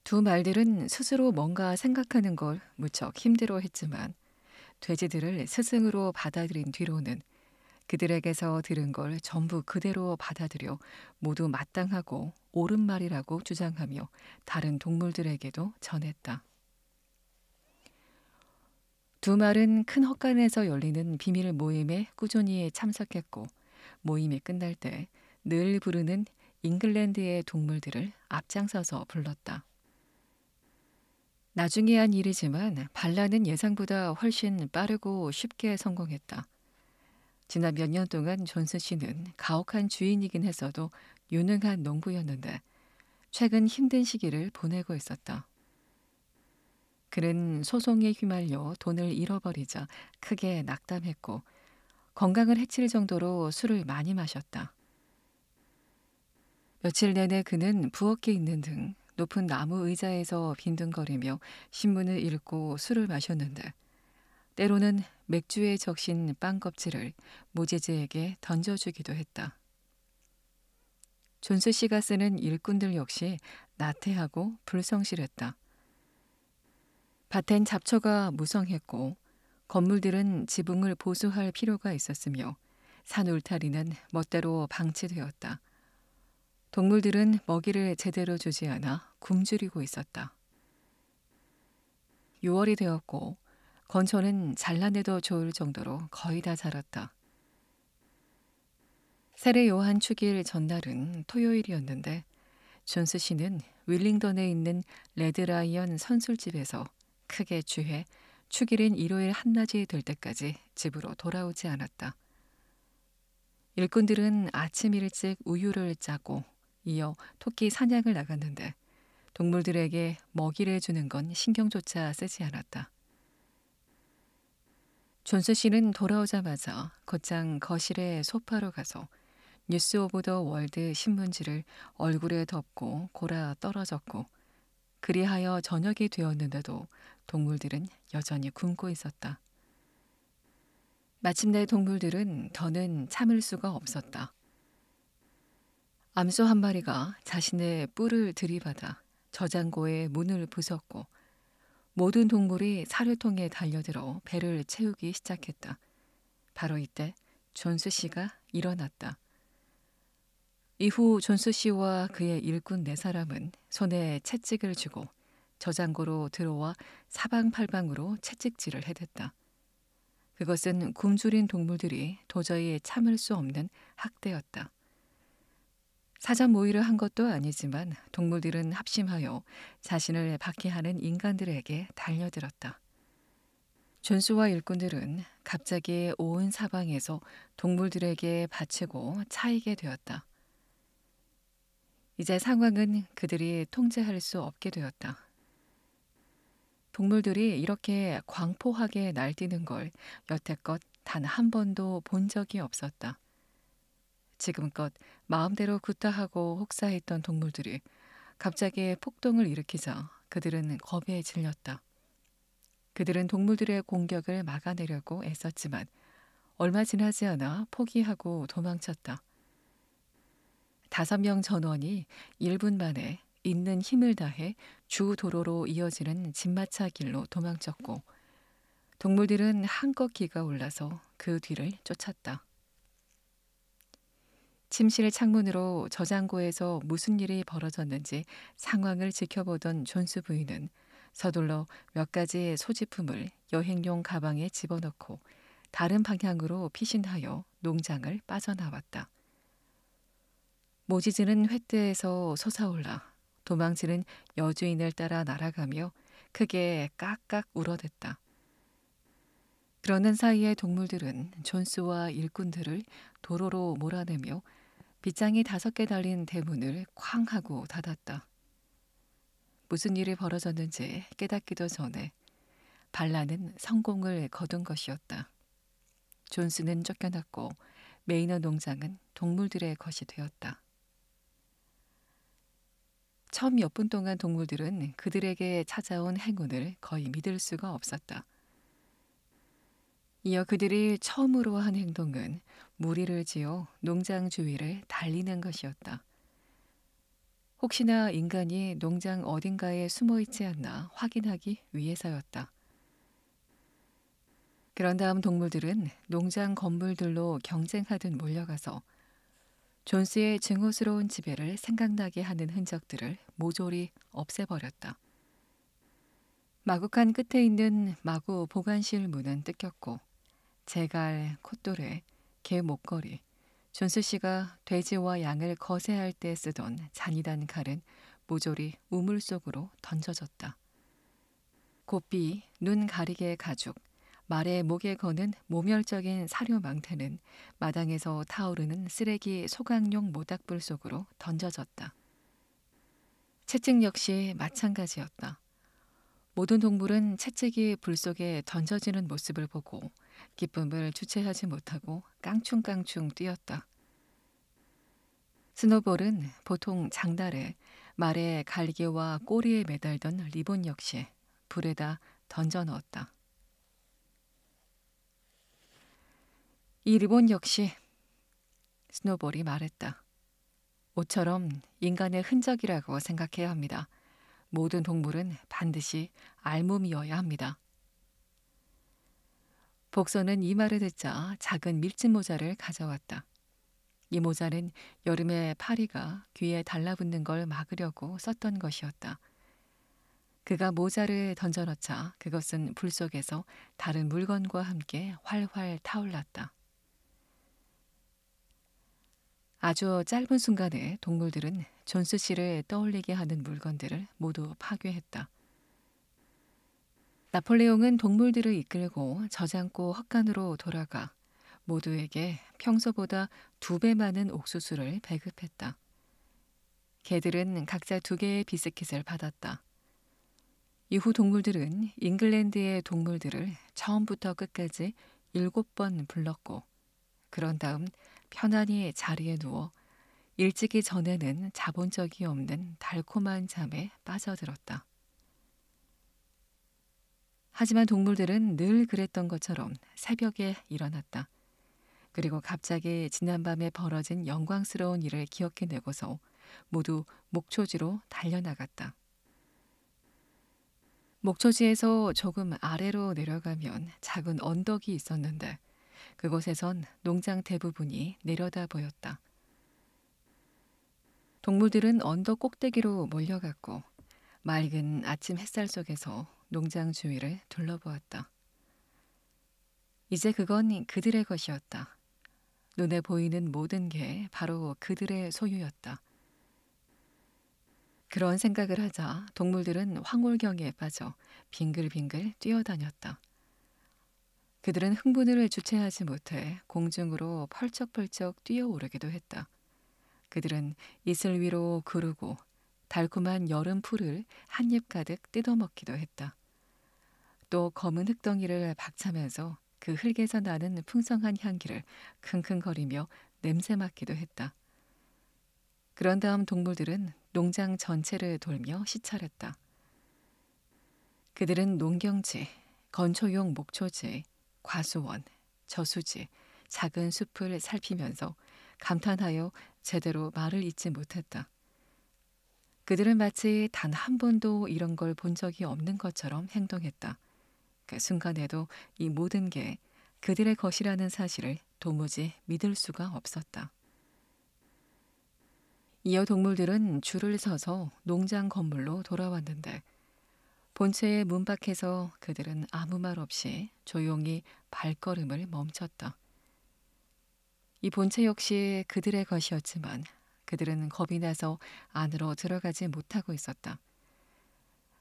두 말들은 스스로 뭔가 생각하는 걸 무척 힘들어했지만 돼지들을 스승으로 받아들인 뒤로는 그들에게서 들은 걸 전부 그대로 받아들여 모두 마땅하고 옳은 말이라고 주장하며 다른 동물들에게도 전했다. 두 말은 큰 헛간에서 열리는 비밀 모임에 꾸준히 참석했고 모임이 끝날 때 늘 부르는 잉글랜드의 동물들을 앞장서서 불렀다. 나중에 한 일이지만 반란은 예상보다 훨씬 빠르고 쉽게 성공했다. 지난 몇 년 동안 존스 씨는 가혹한 주인이긴 했어도 유능한 농부였는데 최근 힘든 시기를 보내고 있었다. 그는 소송에 휘말려 돈을 잃어버리자 크게 낙담했고 건강을 해칠 정도로 술을 많이 마셨다. 며칠 내내 그는 부엌에 있는 등 높은 나무 의자에서 빈둥거리며 신문을 읽고 술을 마셨는데 때로는 맥주에 적신 빵 껍질을 모제즈에게 던져주기도 했다. 존수 씨가 쓰는 일꾼들 역시 나태하고 불성실했다. 밭엔 잡초가 무성했고 건물들은 지붕을 보수할 필요가 있었으며 산 울타리는 멋대로 방치되었다. 동물들은 먹이를 제대로 주지 않아 굶주리고 있었다. 6월이 되었고 건초는 잘라내도 좋을 정도로 거의 다 자랐다. 세례 요한 축일 전날은 토요일이었는데 존스 씨는 윌링던에 있는 레드라이언 선술집에서 크게 취해 축일인 일요일 한낮이 될 때까지 집으로 돌아오지 않았다. 일꾼들은 아침 일찍 우유를 짜고 이어 토끼 사냥을 나갔는데 동물들에게 먹이를 주는 건 신경조차 쓰지 않았다. 존스 씨는 돌아오자마자 곧장 거실에 소파로 가서 뉴스 오브 더 월드 신문지를 얼굴에 덮고 골아 떨어졌고 그리하여 저녁이 되었는데도 동물들은 여전히 굶고 있었다. 마침내 동물들은 더는 참을 수가 없었다. 암소 한 마리가 자신의 뿔을 들이받아 저장고의 문을 부쉈고 모든 동물이 사료통에 달려들어 배를 채우기 시작했다. 바로 이때 존스 씨가 일어났다. 이후 존스 씨와 그의 일꾼 네 사람은 손에 채찍을 쥐고 저장고로 들어와 사방팔방으로 채찍질을 해댔다. 그것은 굶주린 동물들이 도저히 참을 수 없는 학대였다. 사자 모의를 한 것도 아니지만 동물들은 합심하여 자신을 박해하는 인간들에게 달려들었다. 준수와 일꾼들은 갑자기 온 사방에서 동물들에게 바치고 차이게 되었다. 이제 상황은 그들이 통제할 수 없게 되었다. 동물들이 이렇게 광포하게 날뛰는 걸 여태껏 단 한 번도 본 적이 없었다. 지금껏 마음대로 구타하고 혹사했던 동물들이 갑자기 폭동을 일으키자 그들은 겁에 질렸다. 그들은 동물들의 공격을 막아내려고 애썼지만 얼마 지나지 않아 포기하고 도망쳤다. 다섯 명 전원이 1분 만에 있는 힘을 다해 주 도로로 이어지는 진마차 길로 도망쳤고 동물들은 한껏 기가 올라서 그 뒤를 쫓았다. 침실의 창문으로 저장고에서 무슨 일이 벌어졌는지 상황을 지켜보던 존스 부인은 서둘러 몇 가지 의 소지품을 여행용 가방에 집어넣고 다른 방향으로 피신하여 농장을 빠져나왔다. 모지즈는 횃대에서 솟아올라 도망치는 여주인을 따라 날아가며 크게 깍깍 울어댔다. 그러는 사이에 동물들은 존스와 일꾼들을 도로로 몰아내며 빗장이 다섯 개 달린 대문을 쾅 하고 닫았다. 무슨 일이 벌어졌는지 깨닫기도 전에 반란은 성공을 거둔 것이었다. 존스는 쫓겨났고 메이너 농장은 동물들의 것이 되었다. 처음 몇 분 동안 동물들은 그들에게 찾아온 행운을 거의 믿을 수가 없었다. 이어 그들이 처음으로 한 행동은 무리를 지어 농장 주위를 달리는 것이었다. 혹시나 인간이 농장 어딘가에 숨어 있지 않나 확인하기 위해서였다. 그런 다음 동물들은 농장 건물들로 경쟁하듯 몰려가서 존스의 증오스러운 지배를 생각나게 하는 흔적들을 모조리 없애버렸다. 마구칸 끝에 있는 마구 보관실 문은 뜯겼고 제갈, 콧돌에 개 목걸이, 준수 씨가 돼지와 양을 거세할 때 쓰던 잔이단 칼은 모조리 우물 속으로 던져졌다. 고삐, 눈 가리개 가죽, 말에 목에 거는 모멸적인 사료망태는 마당에서 타오르는 쓰레기 소각용 모닥불 속으로 던져졌다. 채찍 역시 마찬가지였다. 모든 동물은 채찍이 불 속에 던져지는 모습을 보고 기쁨을 주체하지 못하고 깡충깡충 뛰었다. 스노볼은 보통 장날에 말의 갈기와 꼬리에 매달던 리본 역시 불에다 던져 넣었다. 이 리본 역시 스노볼이 말했다. 옷처럼 인간의 흔적이라고 생각해야 합니다. 모든 동물은 반드시 알몸이어야 합니다. 복서는이 말을 듣자 작은 밀짚 모자를 가져왔다. 이 모자는 여름에 파리가 귀에 달라붙는 걸 막으려고 썼던 것이었다. 그가 모자를 던져넣자 그것은 불 속에서 다른 물건과 함께 활활 타올랐다. 아주 짧은 순간에 동물들은 존스 씨를 떠올리게 하는 물건들을 모두 파괴했다. 나폴레옹은 동물들을 이끌고 저장고 헛간으로 돌아가 모두에게 평소보다 두 배 많은 옥수수를 배급했다. 개들은 각자 두 개의 비스킷을 받았다. 이후 동물들은 잉글랜드의 동물들을 처음부터 끝까지 일곱 번 불렀고, 그런 다음 편안히 자리에 누워 일찍이 전에는 자본 적이 없는 달콤한 잠에 빠져들었다. 하지만 동물들은 늘 그랬던 것처럼 새벽에 일어났다. 그리고 갑자기 지난밤에 벌어진 영광스러운 일을 기억해내고서 모두 목초지로 달려나갔다. 목초지에서 조금 아래로 내려가면 작은 언덕이 있었는데 그곳에선 농장 대부분이 내려다 보였다. 동물들은 언덕 꼭대기로 몰려갔고 맑은 아침 햇살 속에서 농장 주위를 둘러보았다. 이제 그건 그들의 것이었다. 눈에 보이는 모든 게 바로 그들의 소유였다. 그런 생각을 하자 동물들은 황홀경에 빠져 빙글빙글 뛰어다녔다. 그들은 흥분을 주체하지 못해 공중으로 펄쩍펄쩍 뛰어오르기도 했다. 그들은 이슬 위로 구르고 달콤한 여름 풀을 한 입 가득 뜯어먹기도 했다. 또 검은 흙덩이를 박차면서 그 흙에서 나는 풍성한 향기를 킁킁거리며 냄새 맡기도 했다. 그런 다음 동물들은 농장 전체를 돌며 시찰했다. 그들은 농경지, 건초용 목초지, 과수원, 저수지, 작은 숲을 살피면서 감탄하여 제대로 말을 잇지 못했다. 그들은 마치 단 한 번도 이런 걸 본 적이 없는 것처럼 행동했다. 그 순간에도 이 모든 게 그들의 것이라는 사실을 도무지 믿을 수가 없었다. 이어 동물들은 줄을 서서 농장 건물로 돌아왔는데 본체의 문 밖에서 그들은 아무 말 없이 조용히 발걸음을 멈췄다. 이 본체 역시 그들의 것이었지만 그들은 겁이 나서 안으로 들어가지 못하고 있었다.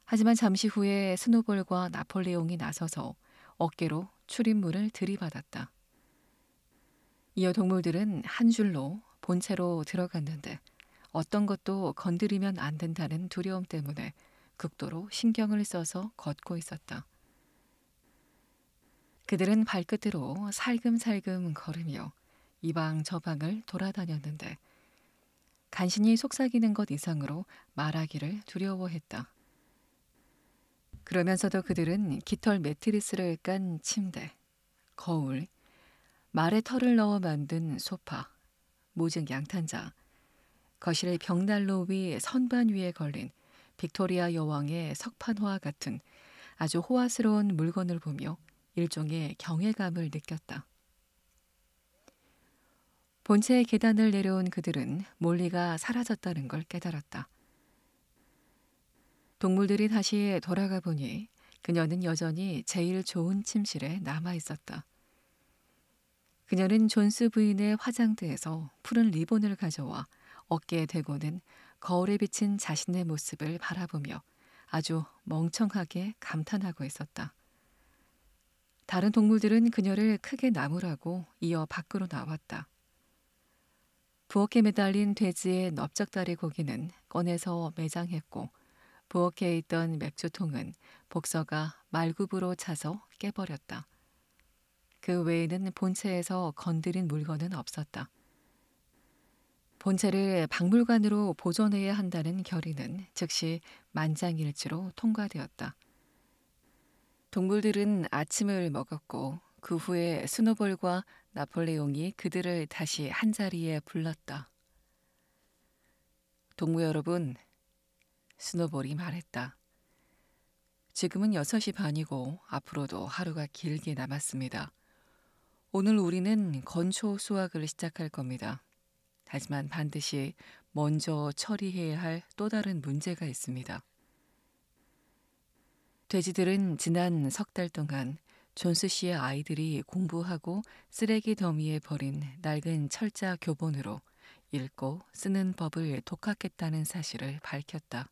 하지만 잠시 후에 스노볼과 나폴레옹이 나서서 어깨로 출입문을 들이받았다. 이어 동물들은 한 줄로 본체로 들어갔는데 어떤 것도 건드리면 안 된다는 두려움 때문에 극도로 신경을 써서 걷고 있었다. 그들은 발끝으로 살금살금 걸으며 이방 저방을 돌아다녔는데 간신히 속삭이는 것 이상으로 말하기를 두려워했다. 그러면서도 그들은 깃털 매트리스를 깐 침대, 거울, 말에 털을 넣어 만든 소파, 모증 양탄자, 거실의 벽난로 위 선반 위에 걸린 빅토리아 여왕의 석판화 같은 아주 호화스러운 물건을 보며 일종의 경외감을 느꼈다. 본체의 계단을 내려온 그들은 몰리가 사라졌다는 걸 깨달았다. 동물들이 다시 돌아가 보니 그녀는 여전히 제일 좋은 침실에 남아 있었다. 그녀는 존스 부인의 화장대에서 푸른 리본을 가져와 어깨에 대고는 거울에 비친 자신의 모습을 바라보며 아주 멍청하게 감탄하고 있었다. 다른 동물들은 그녀를 크게 나무라고 이어 밖으로 나왔다. 부엌에 매달린 돼지의 넓적다리 고기는 꺼내서 매장했고 부엌에 있던 맥주통은 복서가 말굽으로 차서 깨버렸다. 그 외에는 본체에서 건드린 물건은 없었다. 본체를 박물관으로 보존해야 한다는 결의는 즉시 만장일치로 통과되었다. 동물들은 아침을 먹었고 그 후에 스노볼과 나폴레옹이 그들을 다시 한자리에 불렀다. 동무 여러분, 스노볼이 말했다. 지금은 6시 반이고 앞으로도 하루가 길게 남았습니다. 오늘 우리는 건초 수확을 시작할 겁니다. 하지만 반드시 먼저 처리해야 할 또 다른 문제가 있습니다. 돼지들은 지난 석 달 동안 존스 씨의 아이들이 공부하고 쓰레기 더미에 버린 낡은 철자 교본으로 읽고 쓰는 법을 독학했다는 사실을 밝혔다.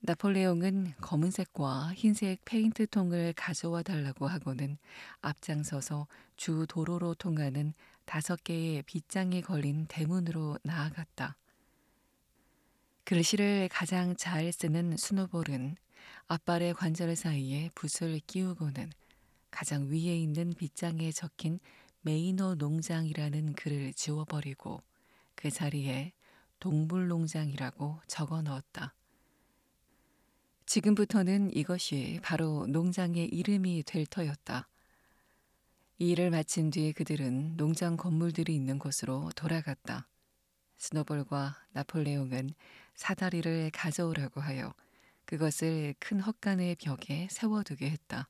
나폴레옹은 검은색과 흰색 페인트 통을 가져와 달라고 하고는 앞장서서 주 도로로 통하는 다섯 개의 빗장이 걸린 대문으로 나아갔다. 글씨를 가장 잘 쓰는 스노볼은 앞발의 관절 사이에 붓을 끼우고는 가장 위에 있는 빗장에 적힌 메이너 농장이라는 글을 지워버리고 그 자리에 동물 농장이라고 적어 넣었다. 지금부터는 이것이 바로 농장의 이름이 될 터였다. 이 일을 마친 뒤 그들은 농장 건물들이 있는 곳으로 돌아갔다. 스노볼과 나폴레옹은 사다리를 가져오라고 하여 그것을 큰 헛간의 벽에 세워두게 했다.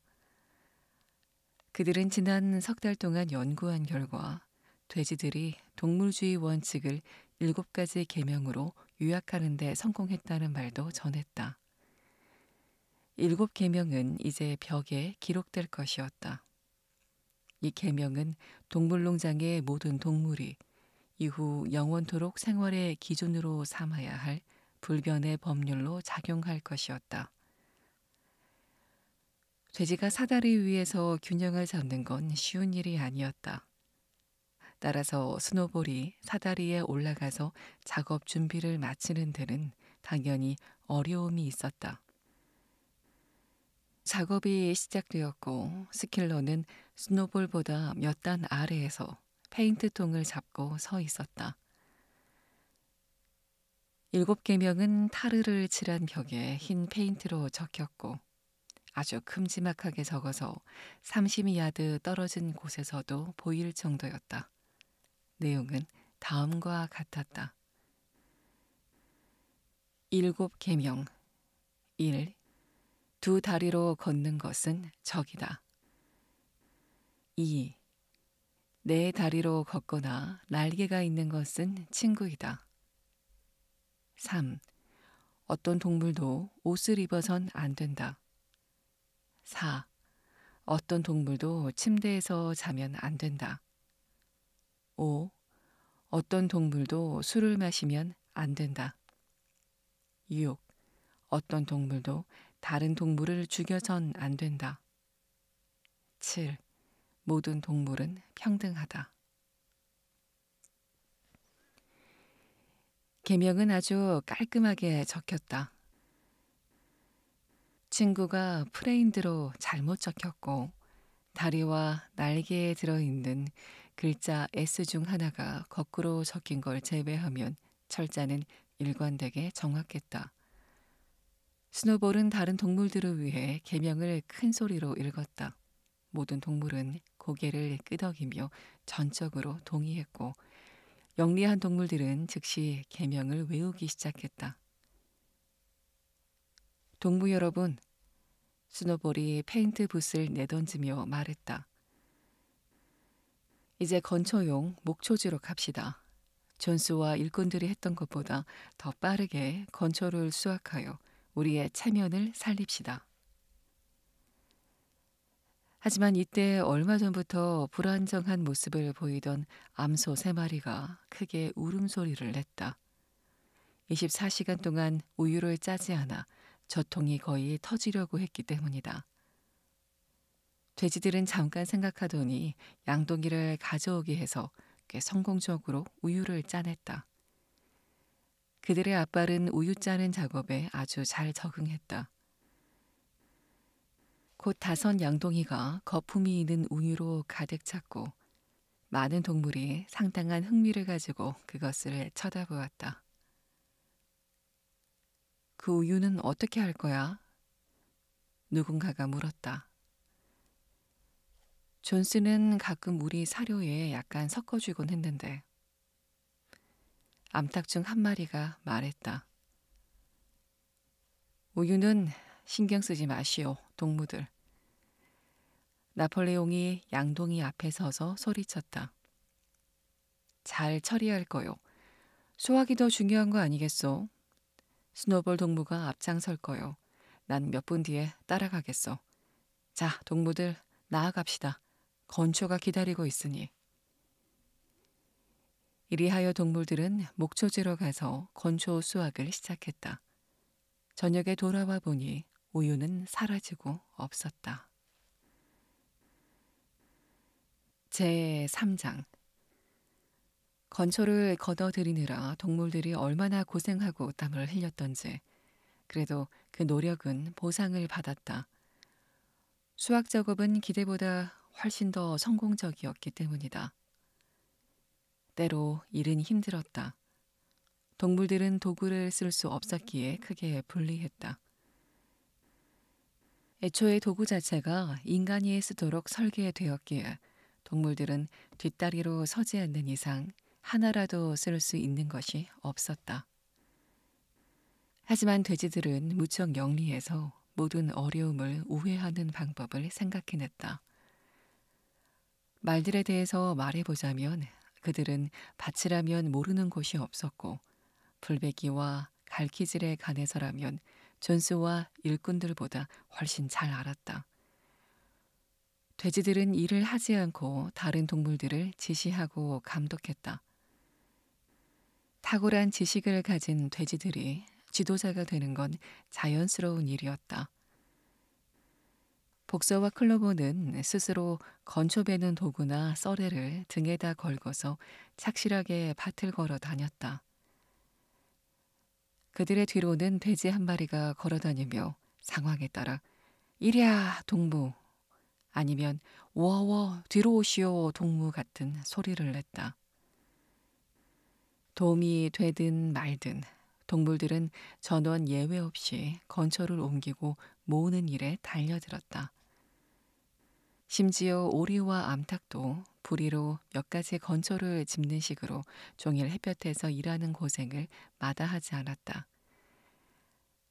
그들은 지난 석 달 동안 연구한 결과 돼지들이 동물주의 원칙을 일곱 가지 계명으로 요약하는 데 성공했다는 말도 전했다. 일곱 계명은 이제 벽에 기록될 것이었다. 이 계명은 동물농장의 모든 동물이 이후 영원토록 생활의 기준으로 삼아야 할 불변의 법률로 작용할 것이었다. 돼지가 사다리 위에서 균형을 잡는 건 쉬운 일이 아니었다. 따라서 스노볼이 사다리에 올라가서 작업 준비를 마치는 데는 당연히 어려움이 있었다. 작업이 시작되었고 스킬러는 스노볼보다 몇 단 아래에서 페인트통을 잡고 서 있었다. 일곱 개명은 타르를 칠한 벽에 흰 페인트로 적혔고 아주 큼지막하게 적어서 32야드 떨어진 곳에서도 보일 정도였다. 내용은 다음과 같았다. 일곱 개명 1. 두 다리로 걷는 것은 적이다. 2. 네 다리로 걷거나 날개가 있는 것은 친구이다. 3. 어떤 동물도 옷을 입어선 안 된다. 4. 어떤 동물도 침대에서 자면 안 된다. 5. 어떤 동물도 술을 마시면 안 된다. 6. 어떤 동물도 다른 동물을 죽여선 안 된다. 7. 모든 동물은 평등하다. 개명은 아주 깔끔하게 적혔다. 친구가 프레인드로 잘못 적혔고 다리와 날개에 들어있는 글자 S 중 하나가 거꾸로 적힌 걸 제외하면 철자는 일관되게 정확했다. 스노볼은 다른 동물들을 위해 개명을 큰 소리로 읽었다. 모든 동물은 고개를 끄덕이며 전적으로 동의했고 영리한 동물들은 즉시 계명을 외우기 시작했다. 동무 여러분, 스노볼이 페인트 붓을 내던지며 말했다. 이제 건초용 목초지로 갑시다. 전수와 일꾼들이 했던 것보다 더 빠르게 건초를 수확하여 우리의 체면을 살립시다. 하지만 이때 얼마 전부터 불안정한 모습을 보이던 암소 세 마리가 크게 울음소리를 냈다. 24시간 동안 우유를 짜지 않아 저통이 거의 터지려고 했기 때문이다. 돼지들은 잠깐 생각하더니 양동이를 가져오게 해서 꽤 성공적으로 우유를 짜냈다. 그들의 앞발은 우유 짜는 작업에 아주 잘 적응했다. 곧다섯 양동이가 거품이 있는 우유로 가득 찼고 많은 동물이 상당한 흥미를 가지고 그것을 쳐다보았다. 그 우유는 어떻게 할 거야? 누군가가 물었다. 존스는 가끔 우리 사료에 약간 섞어주곤 했는데 암탉중 한 마리가 말했다. 우유는 신경 쓰지 마시오. 동무들. 나폴레옹이 양동이 앞에 서서 소리쳤다. 잘 처리할 거요. 수확이더 중요한 거 아니겠소? 스노볼 동무가 앞장설 거요. 난 몇 분 뒤에 따라가겠소. 자, 동무들 나아갑시다. 건초가 기다리고 있으니. 이리하여 동물들은 목초지로 가서 건초 수확을 시작했다. 저녁에 돌아와 보니 우유는 사라지고 없었다. 제3장 건초를 걷어들이느라 동물들이 얼마나 고생하고 땀을 흘렸던지 그래도 그 노력은 보상을 받았다. 수학 작업은 기대보다 훨씬 더 성공적이었기 때문이다. 때로 일은 힘들었다. 동물들은 도구를 쓸 수 없었기에 크게 불리했다. 애초에 도구 자체가 인간이 쓰도록 설계되었기에 동물들은 뒷다리로 서지 않는 이상 하나라도 쓸 수 있는 것이 없었다. 하지만 돼지들은 무척 영리해서 모든 어려움을 우회하는 방법을 생각해냈다. 말들에 대해서 말해보자면 그들은 밭이라면 모르는 곳이 없었고 불배기와 갈퀴질에 관해서라면 존스와 일꾼들보다 훨씬 잘 알았다. 돼지들은 일을 하지 않고 다른 동물들을 지시하고 감독했다. 탁월한 지식을 가진 돼지들이 지도자가 되는 건 자연스러운 일이었다. 복서와 클로버는 스스로 건초배는 도구나 썰레를 등에다 걸고서 착실하게 밭을 걸어 다녔다. 그들의 뒤로는 돼지 한 마리가 걸어다니며 상황에 따라 이랴 동무 아니면 워워 뒤로 오시오 동무 같은 소리를 냈다. 도움이 되든 말든 동물들은 전원 예외 없이 건초를 옮기고 모으는 일에 달려들었다. 심지어 오리와 암탉도 부리로 몇가지 건초를 짚는 식으로 종일 햇볕에서 일하는 고생을 마다하지 않았다.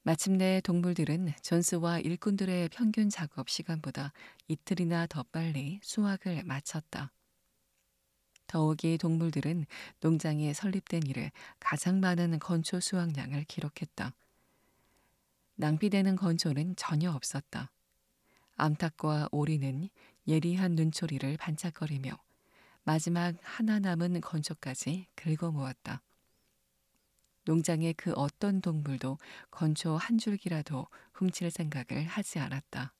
마침내 동물들은 전수와 일꾼들의 평균 작업 시간보다 이틀이나 더 빨리 수확을 마쳤다. 더욱이 동물들은 농장에 설립된 이래 가장 많은 건초 수확량을 기록했다. 낭비되는 건초는 전혀 없었다. 암탉과 오리는 예리한 눈초리를 반짝거리며 마지막 하나 남은 건초까지 긁어 모았다. 농장의 그 어떤 동물도 건초 한 줄기라도 훔칠 생각을 하지 않았다.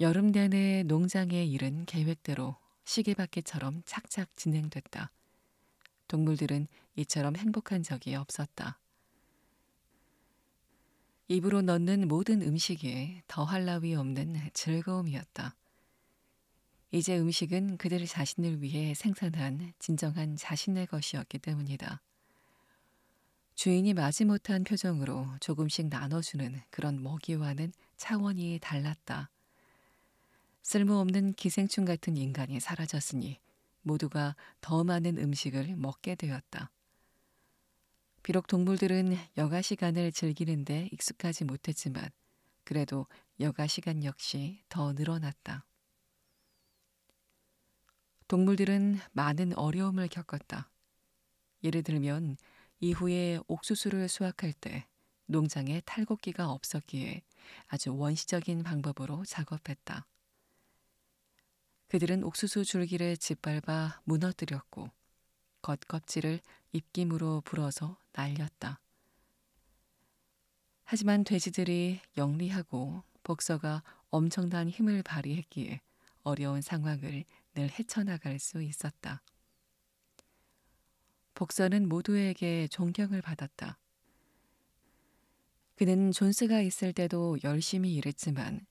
여름 내내 농장의 일은 계획대로 시계바퀴처럼 착착 진행됐다. 동물들은 이처럼 행복한 적이 없었다. 입으로 넣는 모든 음식에 더할 나위 없는 즐거움이었다. 이제 음식은 그들 자신을 위해 생산한 진정한 자신의 것이었기 때문이다. 주인이 마지못한 표정으로 조금씩 나눠주는 그런 먹이와는 차원이 달랐다. 쓸모없는 기생충 같은 인간이 사라졌으니 모두가 더 많은 음식을 먹게 되었다. 비록 동물들은 여가 시간을 즐기는데 익숙하지 못했지만 그래도 여가 시간 역시 더 늘어났다. 동물들은 많은 어려움을 겪었다. 예를 들면 이후에 옥수수를 수확할 때 농장에 탈곡기가 없었기에 아주 원시적인 방법으로 작업했다. 그들은 옥수수 줄기를 짓밟아 무너뜨렸고 겉껍질을 입김으로 불어서 날렸다. 하지만 돼지들이 영리하고 복서가 엄청난 힘을 발휘했기에 어려운 상황을 고 헤쳐나갈 수 있었다. 복서는 모두에게 존경을 받았다. 그는 존스가 있을 때도 열심히 일했지만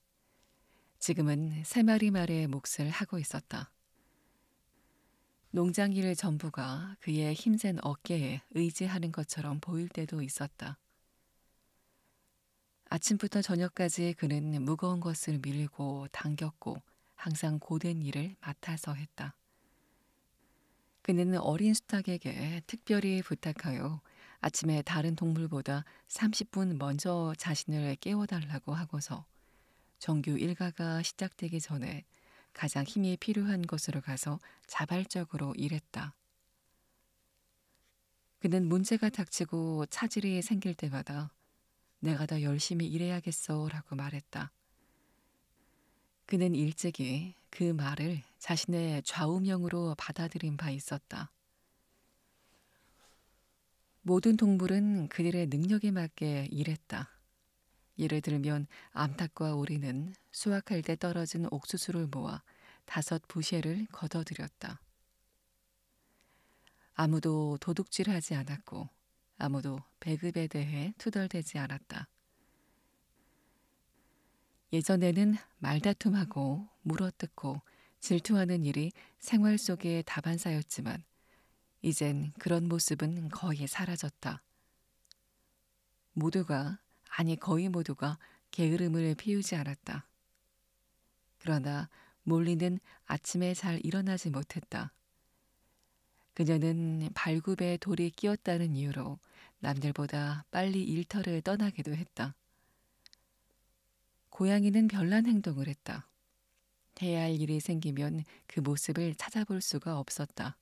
지금은 세 마리 말의 몫을 하고 있었다. 농장 일 전부가 그의 힘센 어깨에 의지하는 것처럼 보일 때도 있었다. 아침부터 저녁까지 그는 무거운 것을 밀고 당겼고 항상 고된 일을 맡아서 했다. 그는 어린 수탉에게 특별히 부탁하여 아침에 다른 동물보다 30분 먼저 자신을 깨워달라고 하고서 정규 일가가 시작되기 전에 가장 힘이 필요한 곳으로 가서 자발적으로 일했다. 그는 문제가 닥치고 차질이 생길 때마다 내가 더 열심히 일해야겠어 라고 말했다. 그는 일찍이 그 말을 자신의 좌우명으로 받아들인 바 있었다. 모든 동물은 그들의 능력에 맞게 일했다. 예를 들면 암탉과 오리는 수확할 때 떨어진 옥수수를 모아 다섯 부쉐를 걷어들였다. 아무도 도둑질하지 않았고 아무도 배급에 대해 투덜대지 않았다. 예전에는 말다툼하고 물어뜯고 질투하는 일이 생활 속의 다반사였지만 이젠 그런 모습은 거의 사라졌다. 모두가 아니 거의 모두가 게으름을 피우지 않았다. 그러나 몰리는 아침에 잘 일어나지 못했다. 그녀는 발굽에 돌이 끼었다는 이유로 남들보다 빨리 일터를 떠나기도 했다. 고양이는 별난 행동을 했다. 해야 할 일이 생기면 그 모습을 찾아볼 수가 없었다.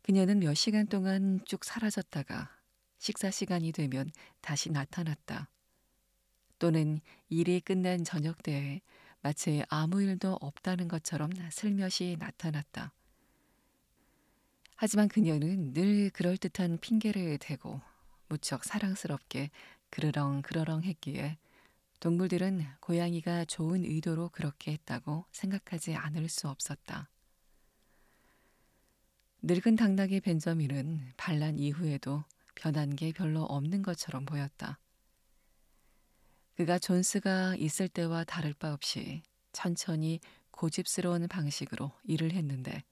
그녀는 몇 시간 동안 쭉 사라졌다가 식사 시간이 되면 다시 나타났다. 또는 일이 끝난 저녁 때에 마치 아무 일도 없다는 것처럼 슬며시 나타났다. 하지만 그녀는 늘 그럴듯한 핑계를 대고 무척 사랑스럽게 그르렁 그러렁 했기에 동물들은 고양이가 좋은 의도로 그렇게 했다고 생각하지 않을 수 없었다. 늙은 당나귀 벤저민은 반란 이후에도 변한 게 별로 없는 것처럼 보였다. 그가 존스가 있을 때와 다를 바 없이 천천히 고집스러운 방식으로 일을 했는데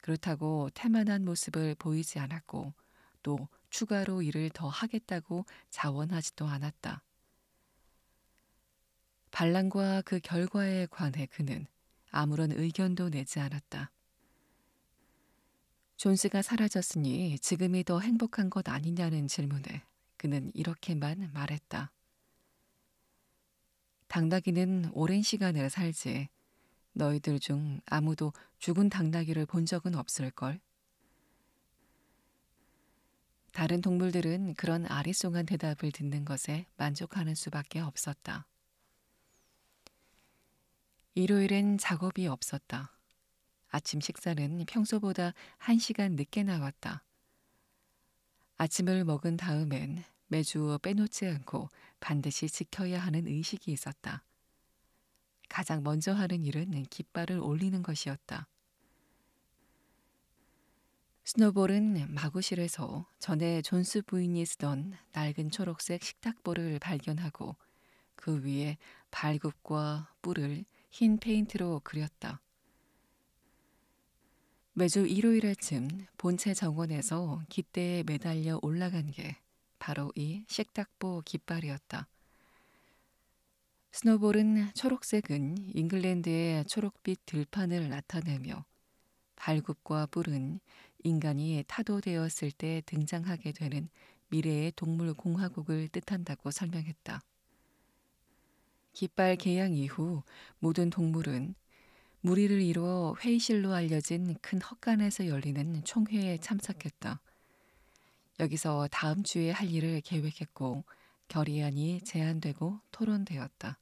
그렇다고 태만한 모습을 보이지 않았고 또 추가로 일을 더 하겠다고 자원하지도 않았다. 반란과 그 결과에 관해 그는 아무런 의견도 내지 않았다. 존스가 사라졌으니 지금이 더 행복한 것 아니냐는 질문에 그는 이렇게만 말했다. 당나귀는 오랜 시간을 살지 너희들 중 아무도 죽은 당나귀를 본 적은 없을걸. 다른 동물들은 그런 아리송한 대답을 듣는 것에 만족하는 수밖에 없었다. 일요일엔 작업이 없었다. 아침 식사는 평소보다 한 시간 늦게 나왔다. 아침을 먹은 다음엔 매주 빼놓지 않고 반드시 지켜야 하는 의식이 있었다. 가장 먼저 하는 일은 깃발을 올리는 것이었다. 스노볼은 마구실에서 전에 존스 부인이 쓰던 낡은 초록색 식탁보를 발견하고 그 위에 발굽과 뿔을 흰 페인트로 그렸다. 매주 일요일 아침 본체 정원에서 깃대에 매달려 올라간 게 바로 이 식탁보 깃발이었다. 스노볼은 초록색은 잉글랜드의 초록빛 들판을 나타내며 발굽과 뿔은 인간이 타도되었을 때 등장하게 되는 미래의 동물공화국을 뜻한다고 설명했다. 깃발 개양 이후 모든 동물은 무리를 이루어 회의실로 알려진 큰 헛간에서 열리는 총회에 참석했다. 여기서 다음 주에 할 일을 계획했고 결의안이 제안되고 토론되었다.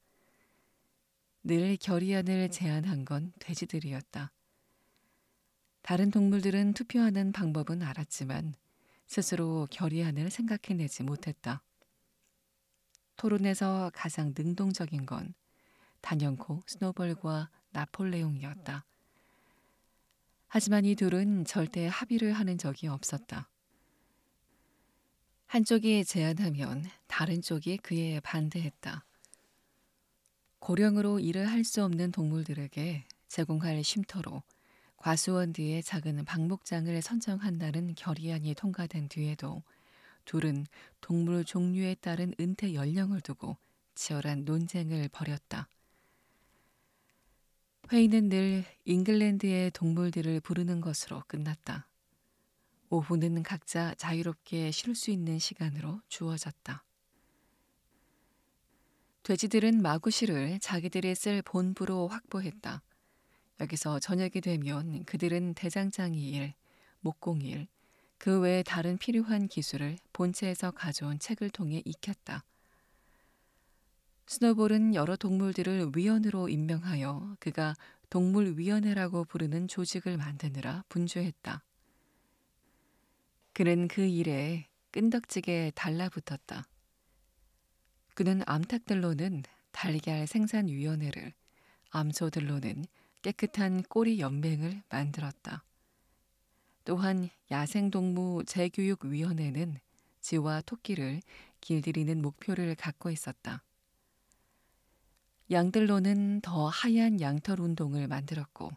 늘 결의안을 제안한 건 돼지들이었다. 다른 동물들은 투표하는 방법은 알았지만 스스로 결의안을 생각해내지 못했다. 토론에서 가장 능동적인 건 단연코 스노벌과 나폴레옹이었다. 하지만 이 둘은 절대 합의를 하는 적이 없었다. 한쪽이 제안하면 다른 쪽이 그에 반대했다. 고령으로 일을 할 수 없는 동물들에게 제공할 쉼터로 과수원 뒤에 작은 방목장을 선정한다는 결의안이 통과된 뒤에도 둘은 동물 종류에 따른 은퇴 연령을 두고 치열한 논쟁을 벌였다. 회의는 늘 잉글랜드의 동물들을 부르는 것으로 끝났다. 오후는 각자 자유롭게 쉴 수 있는 시간으로 주어졌다. 돼지들은 마구실을 자기들이 쓸 본부로 확보했다. 여기서 저녁이 되면 그들은 대장장이 일, 목공일, 그 외에 다른 필요한 기술을 본체에서 가져온 책을 통해 익혔다. 스노볼은 여러 동물들을 위원으로 임명하여 그가 동물위원회라고 부르는 조직을 만드느라 분주했다. 그는 그 일에 끈덕지게 달라붙었다. 그는 암탉들로는 달걀 생산위원회를, 암소들로는 깨끗한 꼬리 연맹을 만들었다. 또한 야생동무 재교육위원회는 지와 토끼를 길들이는 목표를 갖고 있었다. 양들로는 더 하얀 양털 운동을 만들었고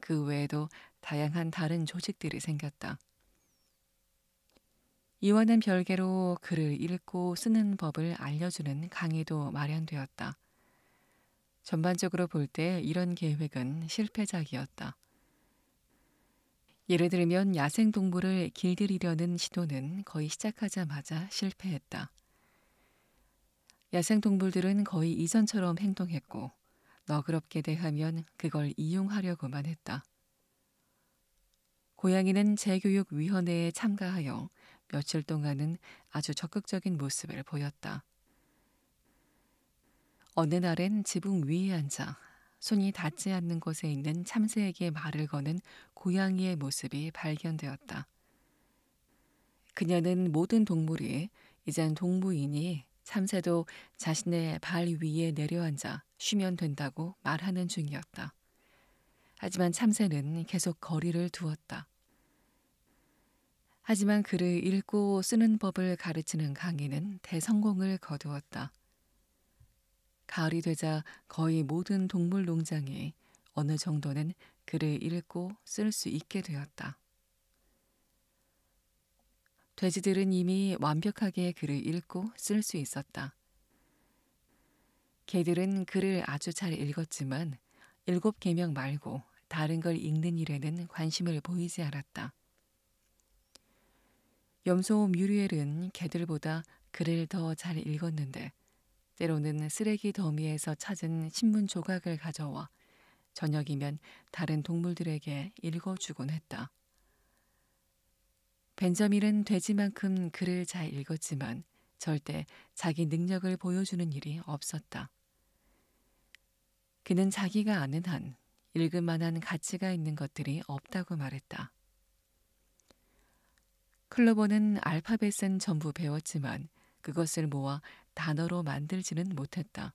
그 외에도 다양한 다른 조직들이 생겼다. 이와는 별개로 글을 읽고 쓰는 법을 알려주는 강의도 마련되었다. 전반적으로 볼 때 이런 계획은 실패작이었다. 예를 들면 야생 동물을 길들이려는 시도는 거의 시작하자마자 실패했다. 야생 동물들은 거의 이전처럼 행동했고 너그럽게 대하면 그걸 이용하려고만 했다. 고양이는 재교육위원회에 참가하여 며칠 동안은 아주 적극적인 모습을 보였다. 어느 날엔 지붕 위에 앉아 손이 닿지 않는 곳에 있는 참새에게 말을 거는 고양이의 모습이 발견되었다. 그녀는 모든 동물이 이젠 동무이니 참새도 자신의 발 위에 내려앉아 쉬면 된다고 말하는 중이었다. 하지만 참새는 계속 거리를 두었다. 하지만 그를 읽고 쓰는 법을 가르치는 강의는 대성공을 거두었다. 가을이 되자 거의 모든 동물 농장에 어느 정도는 글을 읽고 쓸 수 있게 되었다. 돼지들은 이미 완벽하게 글을 읽고 쓸 수 있었다. 개들은 글을 아주 잘 읽었지만 일곱 개명 말고 다른 걸 읽는 일에는 관심을 보이지 않았다. 염소 뮤리엘은 개들보다 글을 더 잘 읽었는데 때로는 쓰레기 더미에서 찾은 신문 조각을 가져와 저녁이면 다른 동물들에게 읽어주곤 했다. 벤저밀은 돼지만큼 글을 잘 읽었지만 절대 자기 능력을 보여주는 일이 없었다. 그는 자기가 아는 한 읽을 만한 가치가 있는 것들이 없다고 말했다. 클로버는 알파벳은 전부 배웠지만 그것을 모아 단어로 만들지는 못했다.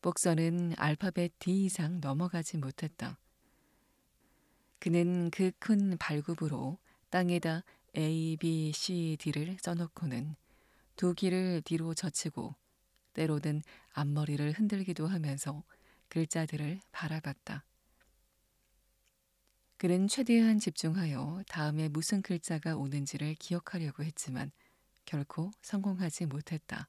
복선은 알파벳 D 이상 넘어가지 못했다. 그는 그 큰 발굽으로 땅에다 A, B, C, D를 써놓고는 두 귀를 뒤로 젖히고 때로는 앞머리를 흔들기도 하면서 글자들을 바라봤다. 그는 최대한 집중하여 다음에 무슨 글자가 오는지를 기억하려고 했지만 결코 성공하지 못했다.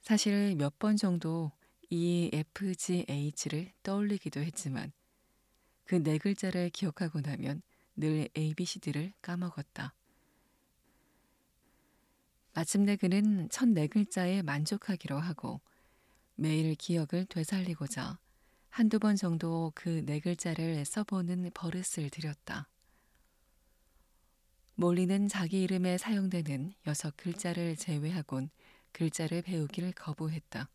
사실 몇 번 정도 EFGH를 떠올리기도 했지만 그 네 글자를 기억하고 나면 늘 ABCD를 까먹었다. 마침내 그는 첫 네 글자에 만족하기로 하고 매일 기억을 되살리고자 한두 번 정도 그 네 글자를 써보는 버릇을 들였다. 몰리는 자기 이름에 사용되는 여섯 글자를 제외하곤 글자를 배우기를 거부했다.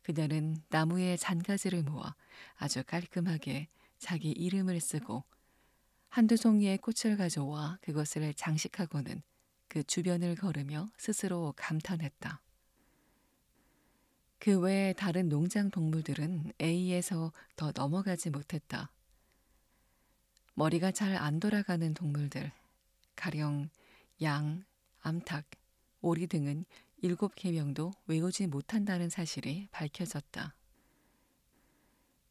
그녀는 나무에 잔가지를 모아 아주 깔끔하게 자기 이름을 쓰고 한두 송이의 꽃을 가져와 그것을 장식하고는 그 주변을 걸으며 스스로 감탄했다. 그 외에 다른 농장 동물들은 A에서 더 넘어가지 못했다. 머리가 잘 안 돌아가는 동물들, 가령 양, 암탉, 오리 등은 일곱 개명도 외우지 못한다는 사실이 밝혀졌다.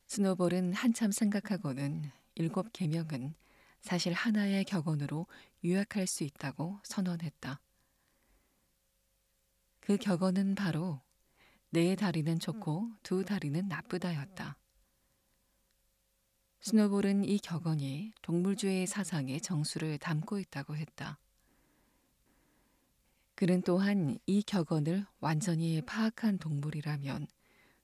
스노볼은 한참 생각하고는 일곱 개명은 사실 하나의 격언으로 요약할 수 있다고 선언했다. 그 격언은 바로 네 다리는 좋고 두 다리는 나쁘다였다. 스노볼은 이 격언이 동물주의 사상의 정수를 담고 있다고 했다. 그는 또한 이 격언을 완전히 파악한 동물이라면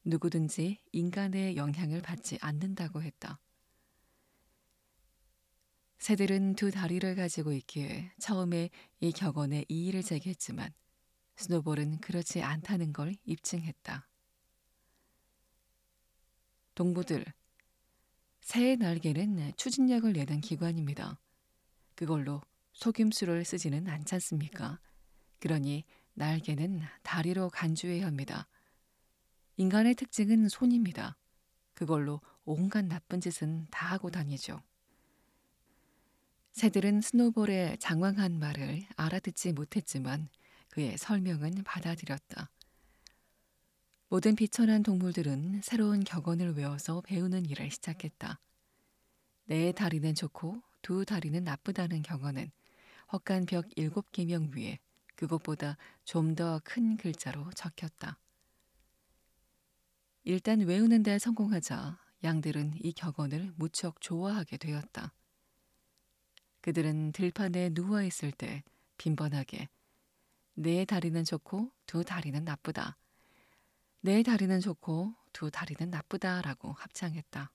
누구든지 인간의 영향을 받지 않는다고 했다. 새들은 두 다리를 가지고 있기에 처음에 이 격언에 이의를 제기했지만 스노볼은 그렇지 않다는 걸 입증했다. 동부들, 새의 날개는 추진력을 내는 기관입니다. 그걸로 속임수를 쓰지는 않잖습니까? 그러니 날개는 다리로 간주해야 합니다. 인간의 특징은 손입니다. 그걸로 온갖 나쁜 짓은 다 하고 다니죠. 새들은 스노볼의 장황한 말을 알아듣지 못했지만 그의 설명은 받아들였다. 모든 비천한 동물들은 새로운 격언을 외워서 배우는 일을 시작했다. 내 다리는 좋고 두 다리는 나쁘다는 격언은 헛간 벽 일곱 개명 위에 그것보다 좀 더 큰 글자로 적혔다. 일단 외우는 데 성공하자 양들은 이 격언을 무척 좋아하게 되었다. 그들은 들판에 누워 있을 때 빈번하게 내 다리는 좋고 두 다리는 나쁘다. 네 다리는 좋고 두 다리는 나쁘다라고 합창했다.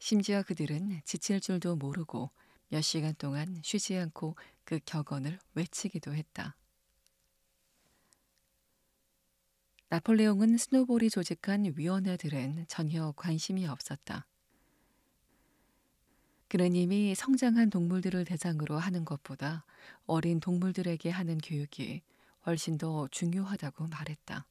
심지어 그들은 지칠 줄도 모르고 몇 시간 동안 쉬지 않고 그 격언을 외치기도 했다. 나폴레옹은 스노볼이 조직한 위원회들은 전혀 관심이 없었다. 그는 이미 성장한 동물들을 대상으로 하는 것보다 어린 동물들에게 하는 교육이 훨씬 더 중요하다고 말했다.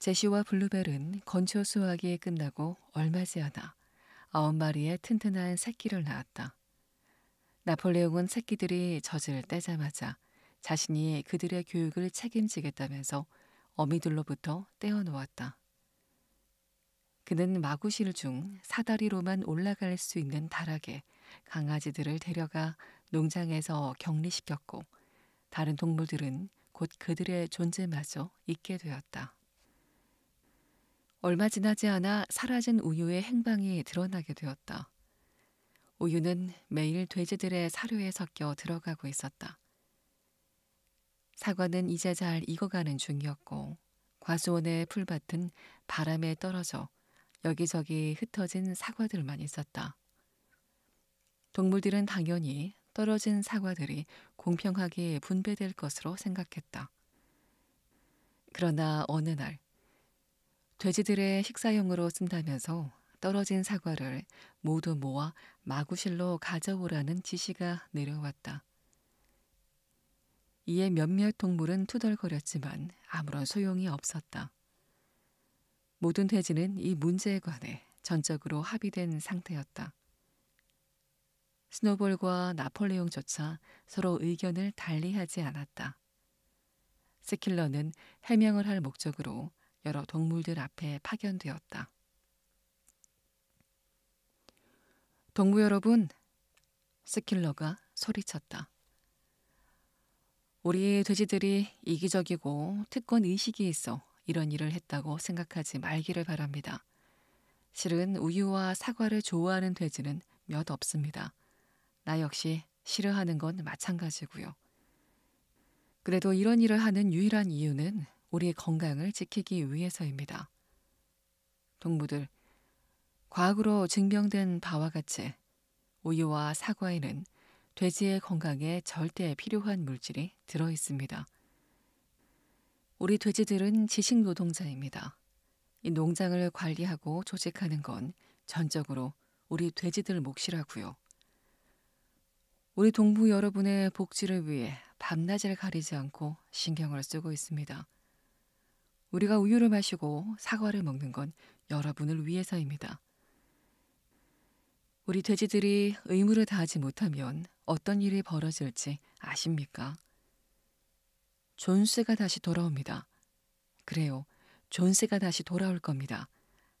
제시와 블루벨은 건초 수확이 끝나고 얼마지 않아 아홉 마리의 튼튼한 새끼를 낳았다. 나폴레옹은 새끼들이 젖을 떼자마자 자신이 그들의 교육을 책임지겠다면서 어미들로부터 떼어놓았다. 그는 마구실 중 사다리로만 올라갈 수 있는 다락에 강아지들을 데려가 농장에서 격리시켰고 다른 동물들은 곧 그들의 존재마저 잊게 되었다. 얼마 지나지 않아 사라진 우유의 행방이 드러나게 되었다. 우유는 매일 돼지들의 사료에 섞여 들어가고 있었다. 사과는 이제 잘 익어가는 중이었고 과수원의 풀밭은 바람에 떨어져 여기저기 흩어진 사과들만 있었다. 동물들은 당연히 떨어진 사과들이 공평하게 분배될 것으로 생각했다. 그러나 어느 날 돼지들의 식사용으로 쓴다면서 떨어진 사과를 모두 모아 마구실로 가져오라는 지시가 내려왔다. 이에 몇몇 동물은 투덜거렸지만 아무런 소용이 없었다. 모든 돼지는 이 문제에 관해 전적으로 합의된 상태였다. 스노볼과 나폴레옹조차 서로 의견을 달리하지 않았다. 스킬러는 해명을 할 목적으로 여러 동물들 앞에 파견되었다. 동무 여러분, 스킬러가 소리쳤다. 우리 돼지들이 이기적이고 특권 의식이 있어 이런 일을 했다고 생각하지 말기를 바랍니다. 실은 우유와 사과를 좋아하는 돼지는 몇 없습니다. 나 역시 싫어하는 건 마찬가지고요. 그래도 이런 일을 하는 유일한 이유는 우리의 건강을 지키기 위해서입니다. 동무들, 과학으로 증명된 바와 같이 우유와 사과에는 돼지의 건강에 절대 필요한 물질이 들어 있습니다. 우리 돼지들은 지식 노동자입니다. 이 농장을 관리하고 조직하는 건 전적으로 우리 돼지들 몫이라고요. 우리 동부 여러분의 복지를 위해 밤낮을 가리지 않고 신경을 쓰고 있습니다. 우리가 우유를 마시고 사과를 먹는 건 여러분을 위해서입니다. 우리 돼지들이 의무를 다하지 못하면 어떤 일이 벌어질지 아십니까? 존스가 다시 돌아옵니다. 그래요. 존스가 다시 돌아올 겁니다.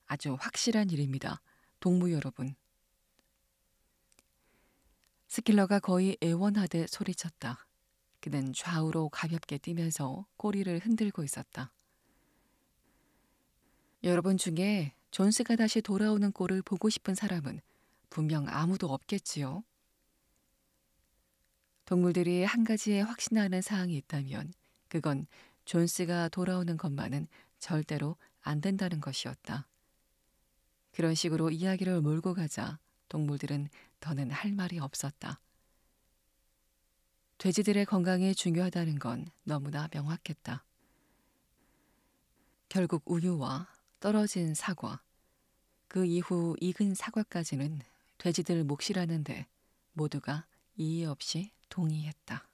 아주 확실한 일입니다. 동무 여러분. 스킬러가 거의 애원하듯 소리쳤다. 그는 좌우로 가볍게 뛰면서 꼬리를 흔들고 있었다. 여러분 중에 존스가 다시 돌아오는 꼴을 보고 싶은 사람은 분명 아무도 없겠지요. 동물들이 한 가지에 확신하는 사항이 있다면 그건 존스가 돌아오는 것만은 절대로 안 된다는 것이었다. 그런 식으로 이야기를 몰고 가자 동물들은 더는 할 말이 없었다. 돼지들의 건강이 중요하다는 건 너무나 명확했다. 결국 우유와 떨어진 사과, 그 이후 익은 사과까지는 돼지들 몫이라는데 모두가 이의 없이 동의했다.